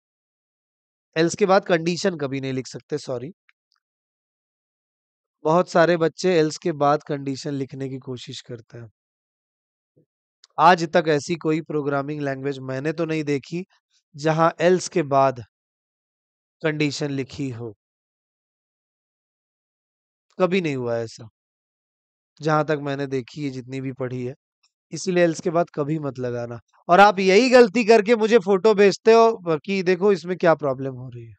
B: एल्स के बाद कंडीशन कभी नहीं लिख सकते सॉरी बहुत सारे बच्चे एल्स के बाद कंडीशन लिखने की कोशिश करते हैं आज तक ऐसी कोई प्रोग्रामिंग लैंग्वेज मैंने तो नहीं देखी जहां एल्स के बाद कंडीशन लिखी हो कभी नहीं हुआ ऐसा जहां तक मैंने देखी है जितनी भी पढ़ी है इसीलिए इसके बाद कभी मत लगाना और आप यही गलती करके मुझे फोटो भेजते हो कि देखो इसमें क्या प्रॉब्लम हो रही है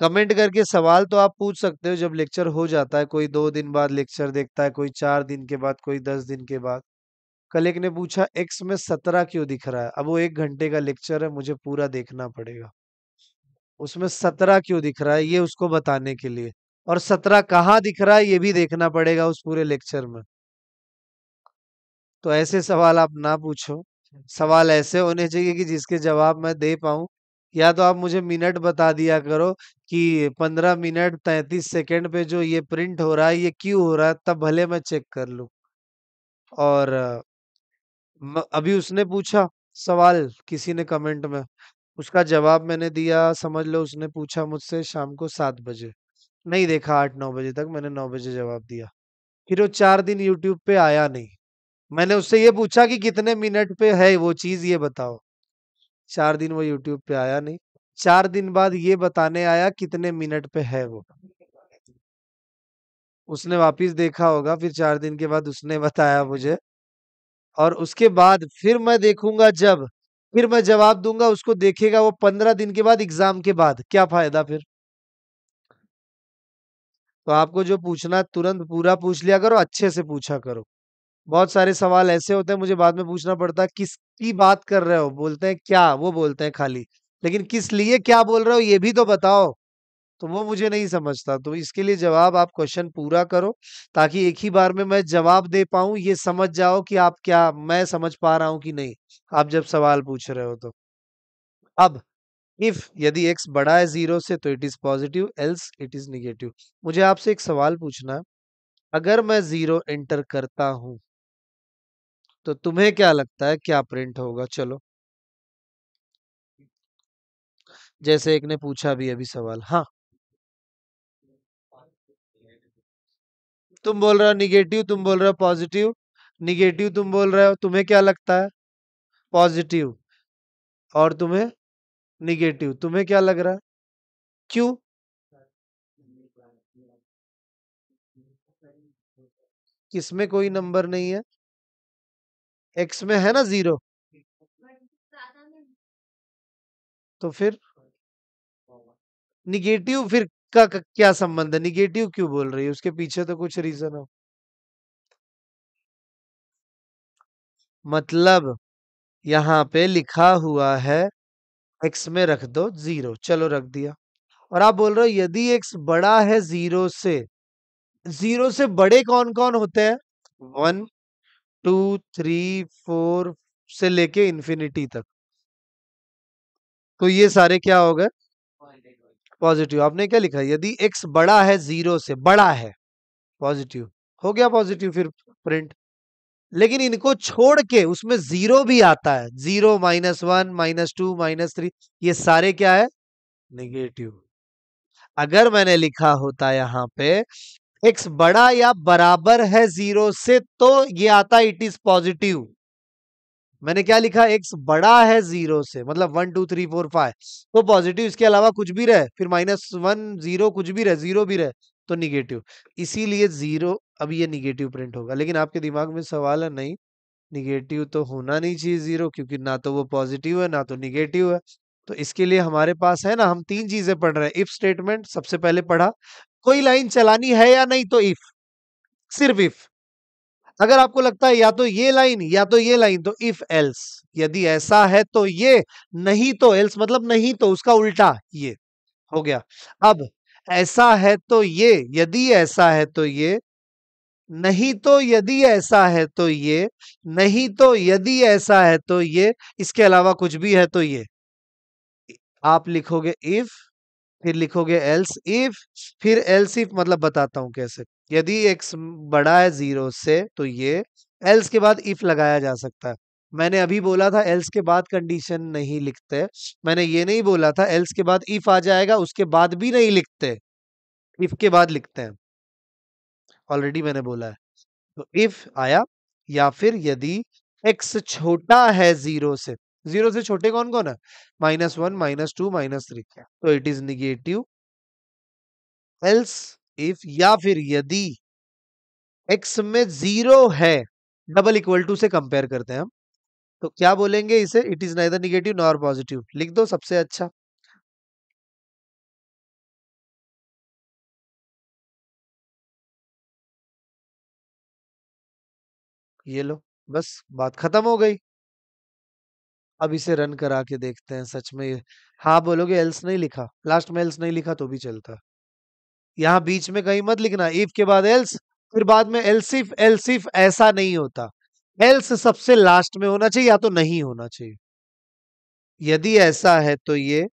B: कमेंट करके सवाल तो आप पूछ सकते हो जब लेक्चर हो जाता है कोई दो दिन बाद लेक्चर देखता है कोई चार दिन के बाद कोई दस दिन के बाद कल एक ने पूछा एक्स में सत्रह क्यों दिख रहा है अब वो एक घंटे का लेक्चर है मुझे पूरा देखना पड़ेगा उसमें सत्रह क्यों दिख रहा है ये उसको बताने के लिए और सत्रह कहाँ दिख रहा है ये भी देखना पड़ेगा उस पूरे लेक्चर में तो ऐसे सवाल आप ना पूछो सवाल ऐसे होने चाहिए कि जिसके जवाब मैं दे पाऊं या तो आप मुझे मिनट बता दिया करो कि पंद्रह मिनट तैतीस सेकेंड पे जो ये प्रिंट हो रहा है ये क्यों हो रहा है तब भले मैं चेक कर लू और अभी उसने पूछा सवाल किसी ने कमेंट में उसका जवाब मैंने दिया समझ लो उसने पूछा मुझसे शाम को सात बजे नहीं देखा आठ नौ बजे तक मैंने नौ बजे जवाब दिया फिर वो चार दिन यूट्यूब पे आया नहीं मैंने उससे ये पूछा कि कितने मिनट पे है वो चीज ये बताओ चार दिन वो यूट्यूब पे आया नहीं चार दिन बाद ये बताने आया कितने मिनट पे है वो उसने वापिस देखा होगा फिर चार दिन के बाद उसने बताया मुझे और उसके बाद फिर मैं देखूंगा जब फिर मैं जवाब दूंगा उसको देखेगा वो पंद्रह दिन के बाद एग्जाम के बाद क्या फायदा फिर तो आपको जो पूछना तुरंत पूरा पूछ लिया करो अच्छे से पूछा करो बहुत सारे सवाल ऐसे होते हैं मुझे बाद में पूछना पड़ता है किसकी बात कर रहे हो बोलते हैं क्या वो बोलते हैं खाली लेकिन किस लिए क्या बोल रहे हो ये भी तो बताओ तो वो मुझे नहीं समझता तो इसके लिए जवाब आप क्वेश्चन पूरा करो ताकि एक ही बार में मैं जवाब दे पाऊं ये समझ जाओ कि आप क्या मैं समझ पा रहा हूं कि नहीं आप जब सवाल पूछ रहे हो तो अब इफ यदि एक्स बड़ा है जीरो से तो it is positive else it is negative मुझे आपसे एक सवाल पूछना अगर मैं जीरो एंटर करता हूं तो तुम्हें क्या लगता है क्या प्रिंट होगा चलो जैसे एक ने पूछा भी अभी सवाल हाँ तुम बोल रहे हो निगेटिव तुम बोल रहे हो पॉजिटिव निगेटिव तुम बोल रहे हो तुम्हें क्या लगता है पॉजिटिव और तुम्हें निगेटिव तुम्हें क्या लग रहा
A: है क्यों में कोई नंबर नहीं है एक्स में है ना
B: जीरो तो फिर निगेटिव फिर का, का क्या संबंध है निगेटिव क्यों बोल रही है उसके पीछे तो कुछ रीजन हो मतलब यहां पे लिखा हुआ है एक्स में रख दो जीरो चलो रख दिया और आप बोल रहे हो यदि एक्स बड़ा है जीरो से जीरो से बड़े कौन कौन होते हैं वन टू थ्री फोर से लेके इन्फिनिटी तक तो ये सारे क्या हो गए पॉजिटिव आपने क्या लिखा यदि एक्स बड़ा है जीरो से बड़ा है पॉजिटिव हो गया पॉजिटिव फिर प्रिंट लेकिन इनको छोड़ के उसमें जीरो भी आता है zero minus one minus two minus three ये सारे क्या है निगेटिव अगर मैंने लिखा होता यहां पे एक्स बड़ा या बराबर है जीरो से तो ये आता इट इज पॉजिटिव मैंने क्या लिखा एक्स बड़ा है जीरो से मतलब one two three four five तो पॉजिटिव इसके अलावा कुछ भी रहे फिर माइनस वन जीरो कुछ भी रहे जीरो भी रहे तो निगेटिव इसीलिए जीरो अब ये निगेटिव प्रिंट होगा लेकिन आपके दिमाग में सवाल है नहीं निगेटिव तो होना नहीं चाहिए जीरो क्योंकि ना तो वो पॉजिटिव है ना तो निगेटिव है तो इसके लिए हमारे पास है ना हम तीन चीजें पढ़ रहे हैं इफ स्टेटमेंट सबसे पहले पढ़ा कोई लाइन चलानी है या नहीं तो इफ सिर्फ इफ अगर आपको लगता है या तो ये लाइन या तो ये लाइन तो इफ एल्स यदि ऐसा है तो ये नहीं तो एल्स मतलब नहीं तो उसका उल्टा ये हो गया अब ऐसा है तो ये यदि ऐसा है तो ये नहीं तो यदि ऐसा है तो ये नहीं तो यदि ऐसा है तो ये इसके अलावा कुछ भी है तो ये आप लिखोगे इफ फिर लिखोगे एल्स इफ फिर एल्स इफ मतलब बताता हूं कैसे यदि एक्स बड़ा है जीरो से तो ये एल्स के बाद इफ लगाया जा सकता है मैंने अभी बोला था एल्स के बाद कंडीशन नहीं लिखते मैंने ये नहीं बोला था एल्स के बाद इफ आ जाएगा उसके बाद भी नहीं लिखते इफ के बाद लिखते हैं ऑलरेडी मैंने बोला है तो इफ आया या फिर यदि एक्स छोटा है जीरो से जीरो से छोटे कौन कौन है minus one minus two minus three तो it is negative else if या फिर यदि एक्स में जीरो है डबल इक्वल टू से कंपेयर करते हैं हम तो क्या बोलेंगे इसे it is neither negative nor positive लिख दो सबसे अच्छा ये लो बस बात खत्म हो गई अब इसे रन करा के देखते हैं सच में हाँ बोलोगे एल्स नहीं लिखा लास्ट में एल्स नहीं लिखा तो भी चलता यहाँ बीच में कहीं मत लिखना इफ के बाद एल्स फिर बाद में एल्सिफ एल्सिफ ऐसा नहीं होता एल्स सबसे लास्ट में होना चाहिए या तो नहीं होना चाहिए यदि ऐसा है तो ये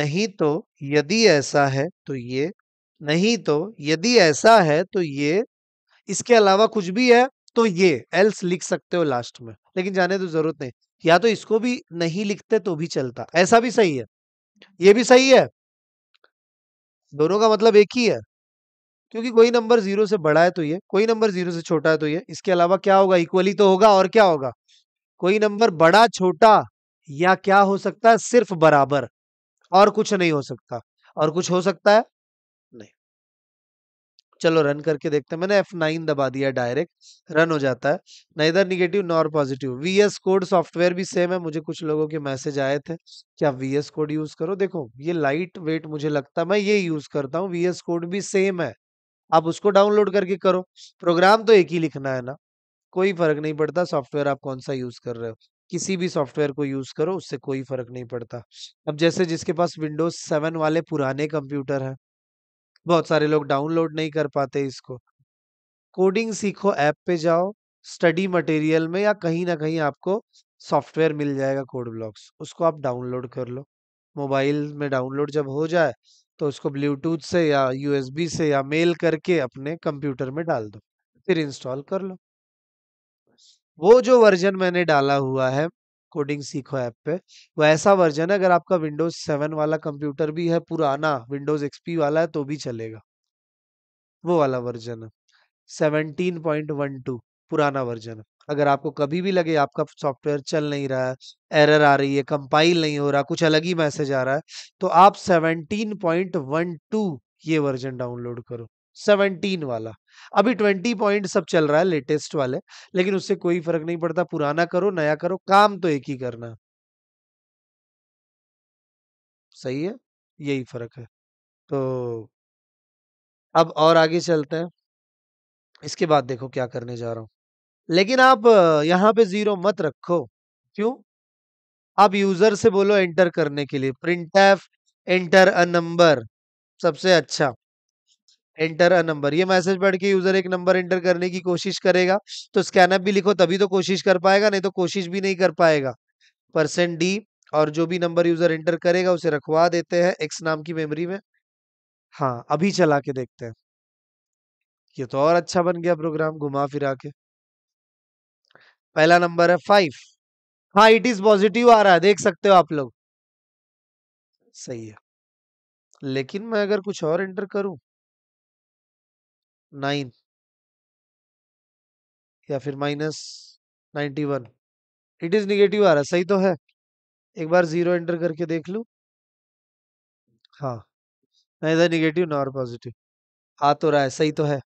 B: नहीं तो यदि ऐसा है तो ये नहीं तो यदि ऐसा है तो ये इसके अलावा कुछ भी है तो ये एल्स लिख सकते हो लास्ट में लेकिन जाने तो जरूरत नहीं या तो इसको भी नहीं लिखते तो भी चलता ऐसा भी सही है ये भी सही है दोनों का मतलब एक ही है क्योंकि कोई नंबर जीरो से बड़ा है तो ये कोई नंबर जीरो से छोटा है तो ये इसके अलावा क्या होगा इक्वली तो होगा और क्या होगा कोई नंबर बड़ा छोटा या क्या हो सकता है सिर्फ बराबर और कुछ नहीं हो सकता और कुछ हो सकता है चलो रन करके देखते हैं मैंने एफ नाइन दबा दिया डायरेक्ट रन हो जाता है ना इधर negative nor positive V S code software भी सेम है मुझे कुछ लोगों के मैसेज आए थे कि आप वी एस कोड यूज करो देखो ये लाइट वेट मुझे लगता है मैं ये यूज करता हूँ वी एस कोड भी सेम है आप उसको डाउनलोड करके करो प्रोग्राम तो एक ही लिखना है ना कोई फर्क नहीं पड़ता सॉफ्टवेयर आप कौन सा यूज कर रहे हो किसी भी सॉफ्टवेयर को यूज करो उससे कोई फर्क नहीं पड़ता अब जैसे जिसके पास विंडोज सेवन वाले पुराने कंप्यूटर हैं बहुत सारे लोग डाउनलोड नहीं कर पाते इसको कोडिंग सीखो ऐप पे जाओ स्टडी मटेरियल में या कहीं ना कहीं आपको सॉफ्टवेयर मिल जाएगा कोड ब्लॉक्स उसको आप डाउनलोड कर लो मोबाइल में डाउनलोड जब हो जाए तो उसको ब्लूटूथ से या यूएसबी से या मेल करके अपने कंप्यूटर में डाल दो फिर इंस्टॉल कर लो वो जो वर्जन मैंने डाला हुआ है कोडिंग सीखो ऐप पे वो ऐसा वर्जन है अगर आपका विंडोज सेवन वाला कंप्यूटर भी है पुराना विंडोज एक्सपी वाला है तो भी चलेगा वो वाला वर्जन है सेवनटीन पॉइंट वन टू पुराना वर्जन है अगर आपको कभी भी लगे आपका सॉफ्टवेयर चल नहीं रहा है एरर आ रही है कंपाइल नहीं हो रहा कुछ अलग ही मैसेज आ रहा है तो आप 17.12 ये वर्जन डाउनलोड करो सेवनटीन वाला अभी ट्वेंटी पॉइंट सब चल रहा है लेटेस्ट वाले लेकिन उससे कोई फर्क नहीं पड़ता पुराना करो नया करो काम तो एक ही करना सही है यही फर्क है तो अब और आगे चलते हैं इसके बाद देखो क्या करने जा रहा हूं लेकिन आप यहां पे जीरो मत रखो क्यों आप यूजर से बोलो एंटर करने के लिए print F enter a number सबसे अच्छा एंटर अ नंबर ये मैसेज पढ़ के यूजर एक नंबर एंटर करने की कोशिश करेगा तो स्कैनअप भी लिखो तभी तो कोशिश कर पाएगा नहीं तो कोशिश भी नहीं कर पाएगा परसेंट डी और जो भी नंबर यूजर एंटर करेगा उसे रखवा देते हैं एक्स नाम की मेमोरी में हाँ अभी चला के देखते हैं ये तो और अच्छा बन गया प्रोग्राम घुमा फिरा के पहला नंबर है फाइव हाँ इट इज पॉजिटिव आ रहा है देख सकते हो आप लोग सही है लेकिन मैं अगर कुछ और एंटर करूं नाइन या फिर minus ninety one it is negative आ रहा सही तो है एक बार जीरो एंटर करके देख लू हाँ ना निगेटिव ना और पॉजिटिव आ तो रहा है सही तो है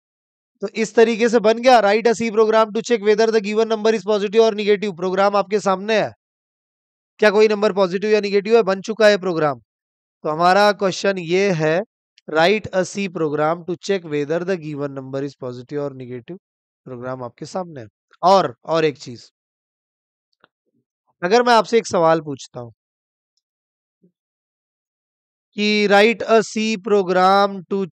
B: तो इस तरीके से बन गया write a C program to check whether the given number is positive और निगेटिव प्रोग्राम आपके सामने है क्या कोई नंबर पॉजिटिव या निगेटिव है बन चुका है प्रोग्राम तो हमारा क्वेश्चन ये है write a C program to check whether the given number is positive और निगेटिव प्रोग्राम आपके सामने और और एक चीज अगर मैं आपसे एक सवाल पूछता हूं कि write a C program to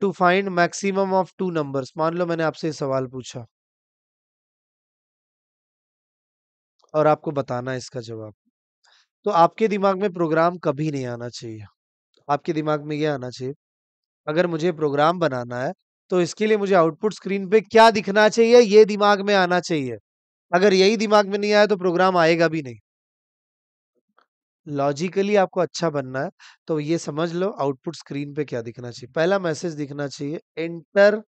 B: to find maximum of two numbers मान लो मैंने आपसे सवाल पूछा और आपको बताना इसका जवाब तो आपके दिमाग में प्रोग्राम कभी नहीं आना चाहिए आपके दिमाग में यह आना चाहिए अगर मुझे प्रोग्राम बनाना है तो इसके लिए मुझे आउटपुट स्क्रीन पे क्या दिखना चाहिए ये दिमाग में आना चाहिए अगर यही दिमाग में नहीं आया तो प्रोग्राम आएगा भी नहीं लॉजिकली आपको अच्छा बनना है तो ये समझ लो आउटपुट स्क्रीन पे क्या दिखना चाहिए पहला मैसेज दिखना चाहिए एंटर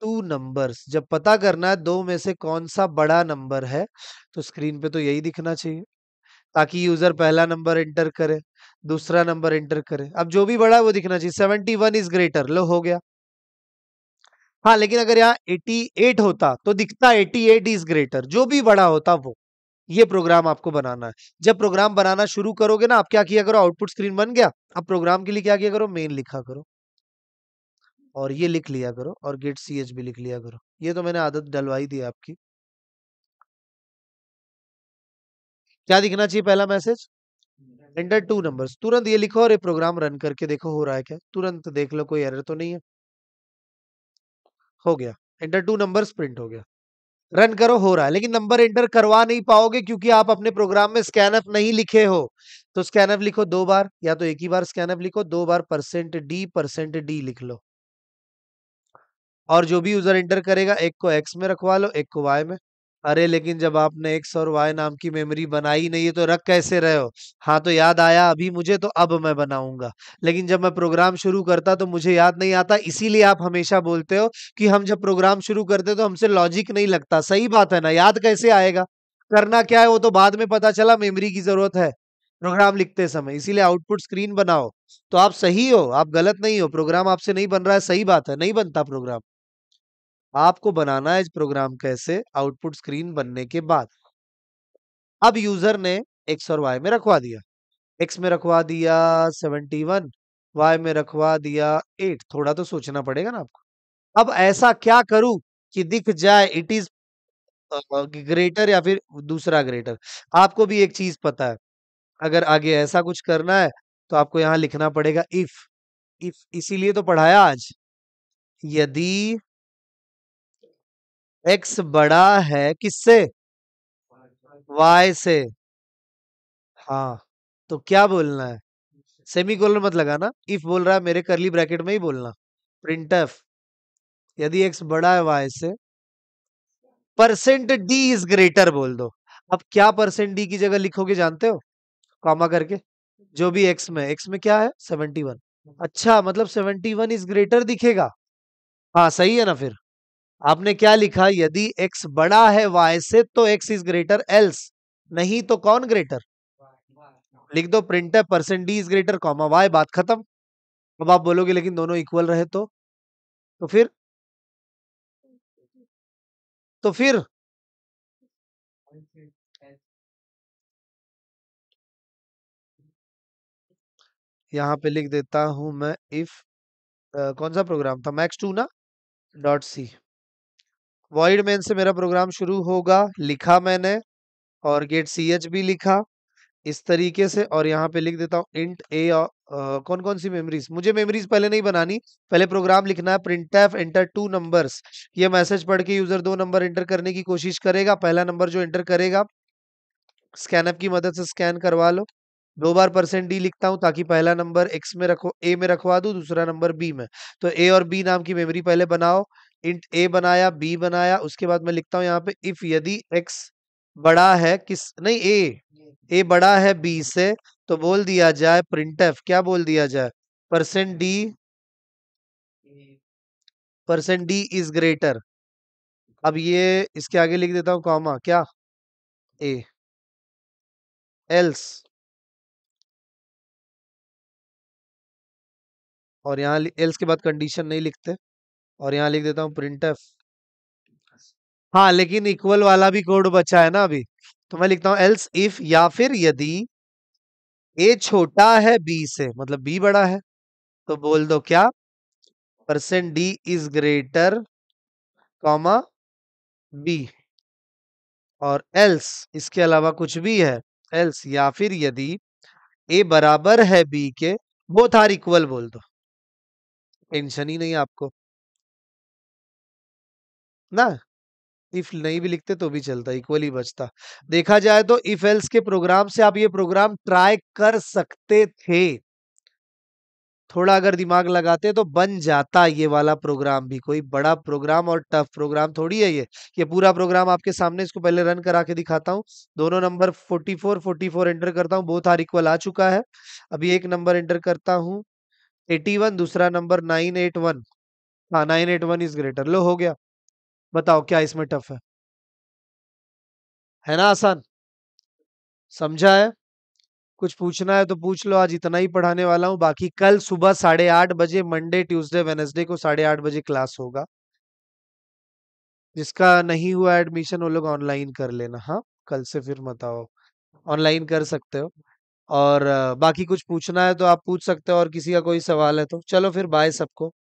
B: टू नंबर्स जब पता करना है दो में से कौन सा बड़ा नंबर है तो स्क्रीन पे तो यही दिखना चाहिए ताकि यूजर पहला नंबर एंटर करे दूसरा नंबर एंटर करें अब जो भी बड़ा है वो दिखना चाहिए सेवेंटी वन इज ग्रेटर लो हो गया हाँ लेकिन अगर यहाँ एटी एट होता तो दिखता एटी एट इज ग्रेटर जो भी बड़ा होता वो ये प्रोग्राम आपको बनाना है जब प्रोग्राम बनाना शुरू करोगे ना आप क्या किया करो आउटपुट स्क्रीन बन गया अब प्रोग्राम के लिए क्या किया करो मेन लिखा करो और ये लिख लिया करो और गेट सी एच भी लिख लिया करो ये तो मैंने आदत डलवाई दी आपकी क्या दिखना चाहिए पहला मैसेज एंटर टू नंबर्स तुरंत ये लिखो और ये प्रोग्राम रन करके देखो हो रहा है क्या तुरंत देख लो कोई एरर तो नहीं है हो गया एंटर टू नंबर्स प्रिंट हो गया रन करो हो रहा है लेकिन नंबर एंटर करवा नहीं पाओगे क्योंकि आप अपने प्रोग्राम में स्कैनअप नहीं लिखे हो तो स्कैनअप लिखो दो बार या तो एक ही बार स्कैनअप लिखो दो बार परसेंट डी परसेंट डी लिख लो और जो भी यूजर एंटर करेगा एक को एक्स में रखवा लो एक को वाई में अरे लेकिन जब आपने एक्स और वाई नाम की मेमोरी बनाई नहीं है तो रख कैसे रहे हो हाँ तो याद आया अभी मुझे तो अब मैं बनाऊंगा लेकिन जब मैं प्रोग्राम शुरू करता तो मुझे याद नहीं आता इसीलिए आप हमेशा बोलते हो कि हम जब प्रोग्राम शुरू करते तो हमसे लॉजिक नहीं लगता सही बात है ना याद कैसे आएगा करना क्या है वो तो बाद में पता चला मेमरी की जरूरत है प्रोग्राम लिखते समय इसीलिए आउटपुट स्क्रीन बनाओ तो आप सही हो आप गलत नहीं हो प्रोग्राम आपसे नहीं बन रहा है सही बात है नहीं बनता प्रोग्राम आपको बनाना है इस प्रोग्राम कैसे आउटपुट स्क्रीन बनने के बाद अब यूजर ने एक्स और वाई में रखवा दिया एक्स में रखवा दिया सेवेंटी वन वाई में रखवा दिया एट थोड़ा तो सोचना पड़ेगा ना आपको अब ऐसा क्या करूं कि दिख जाए इट इज ग्रेटर या फिर दूसरा ग्रेटर आपको भी एक चीज पता है अगर आगे ऐसा कुछ करना है तो आपको यहां लिखना पड़ेगा इफ इफ इसीलिए तो पढ़ाया आज यदि एक्स बड़ा है किससे y से हाँ तो क्या बोलना है सेमी कोलन मत लगाना इफ बोल रहा है मेरे करली ब्रैकेट में ही बोलना प्रिंट एफ यदि x बड़ा है वाई से परसेंट डी इज ग्रेटर बोल दो अब क्या परसेंट डी की जगह लिखोगे जानते हो कॉमा करके जो भी एक्स में एक्स में क्या है सेवेंटी वन अच्छा मतलब सेवेंटी वन इज ग्रेटर दिखेगा हाँ सही है ना फिर आपने क्या लिखा यदि x बड़ा है y से तो x इज ग्रेटर एल्स नहीं तो कौन ग्रेटर लिख दो प्रिंट है percent D is greater comma Y बात खत्म अब आप बोलोगे लेकिन दोनों इक्वल रहे तो तो फिर तो फिर यहां पे लिख देता हूं मैं इफ आ, कौन सा प्रोग्राम था मैक्स टू ना डॉट सी वॉइड मेन से मेरा प्रोग्राम शुरू होगा लिखा मैंने और गेट सी एच भी लिखा इस तरीके से और यहाँ पे लिख देता हूँ इंट ए कौन कौन सी मेमोरीज मुझे मेमोरीज पहले नहीं बनानी पहले प्रोग्राम लिखना है print F enter two numbers ये मैसेज पढ़ के यूजर दो नंबर एंटर करने की कोशिश करेगा पहला नंबर जो एंटर करेगा स्कैन की मदद से स्कैन करवा लो दो बार परसेंट डी लिखता हूँ ताकि पहला नंबर एक्स में रखो ए में रखवा दू दूसरा नंबर बी में तो ए और बी नाम की मेमोरी पहले बनाओ इंट ए बनाया बी बनाया उसके बाद मैं लिखता हूँ यहाँ पे इफ यदि एक्स बड़ा है किस नहीं ए ए बड़ा है बी से तो बोल दिया जाए प्रिंट एफ क्या बोल दिया जाए percent D percent D is greater अब ये इसके आगे लिख
A: देता हूं कॉमा क्या ए एल्स और यहाँ एल्स के बाद कंडीशन
B: नहीं लिखते और यहाँ लिख देता हूँ प्रिंट एफ हाँ लेकिन इक्वल वाला भी कोड बचा है ना अभी तो मैं लिखता हूँ एल्स इफ या फिर यदि ए छोटा है बी से मतलब बी बड़ा है तो बोल दो क्या percent D is greater comma B और एल्स इसके अलावा कुछ भी है एल्स या फिर यदि ए बराबर है बी के बोथ आर इक्वल बोल दो टेंशन ही नहीं आपको ना इफ नहीं भी लिखते तो भी चलता इक्वली बचता देखा जाए तो इफ एल्स के प्रोग्राम से आप ये प्रोग्राम ट्राई कर सकते थे थोड़ा अगर दिमाग लगाते तो बन जाता ये वाला प्रोग्राम भी कोई बड़ा प्रोग्राम और टफ प्रोग्राम थोड़ी है ये ये पूरा प्रोग्राम आपके सामने इसको पहले रन करा के दिखाता हूँ दोनों नंबर 44 44 एंटर करता हूँ बोथ आर इक्वल आ चुका है अभी एक नंबर एंटर करता हूँ 81 दूसरा नंबर 981 एट वन हाँ nine eight one is greater लो हो गया बताओ क्या इसमें टफ है है ना आसान समझा है कुछ पूछना है तो पूछ लो आज इतना ही पढ़ाने वाला हूँ बाकी कल सुबह साढ़े आठ बजे मंडे ट्यूसडे वेनेसडे को साढ़े आठ बजे क्लास होगा जिसका नहीं हुआ एडमिशन वो लोग ऑनलाइन कर लेना हाँ कल से फिर मत आओ ऑनलाइन कर सकते हो और बाकी कुछ पूछना है तो आप पूछ सकते हो और किसी का कोई सवाल है तो चलो फिर बाय सबको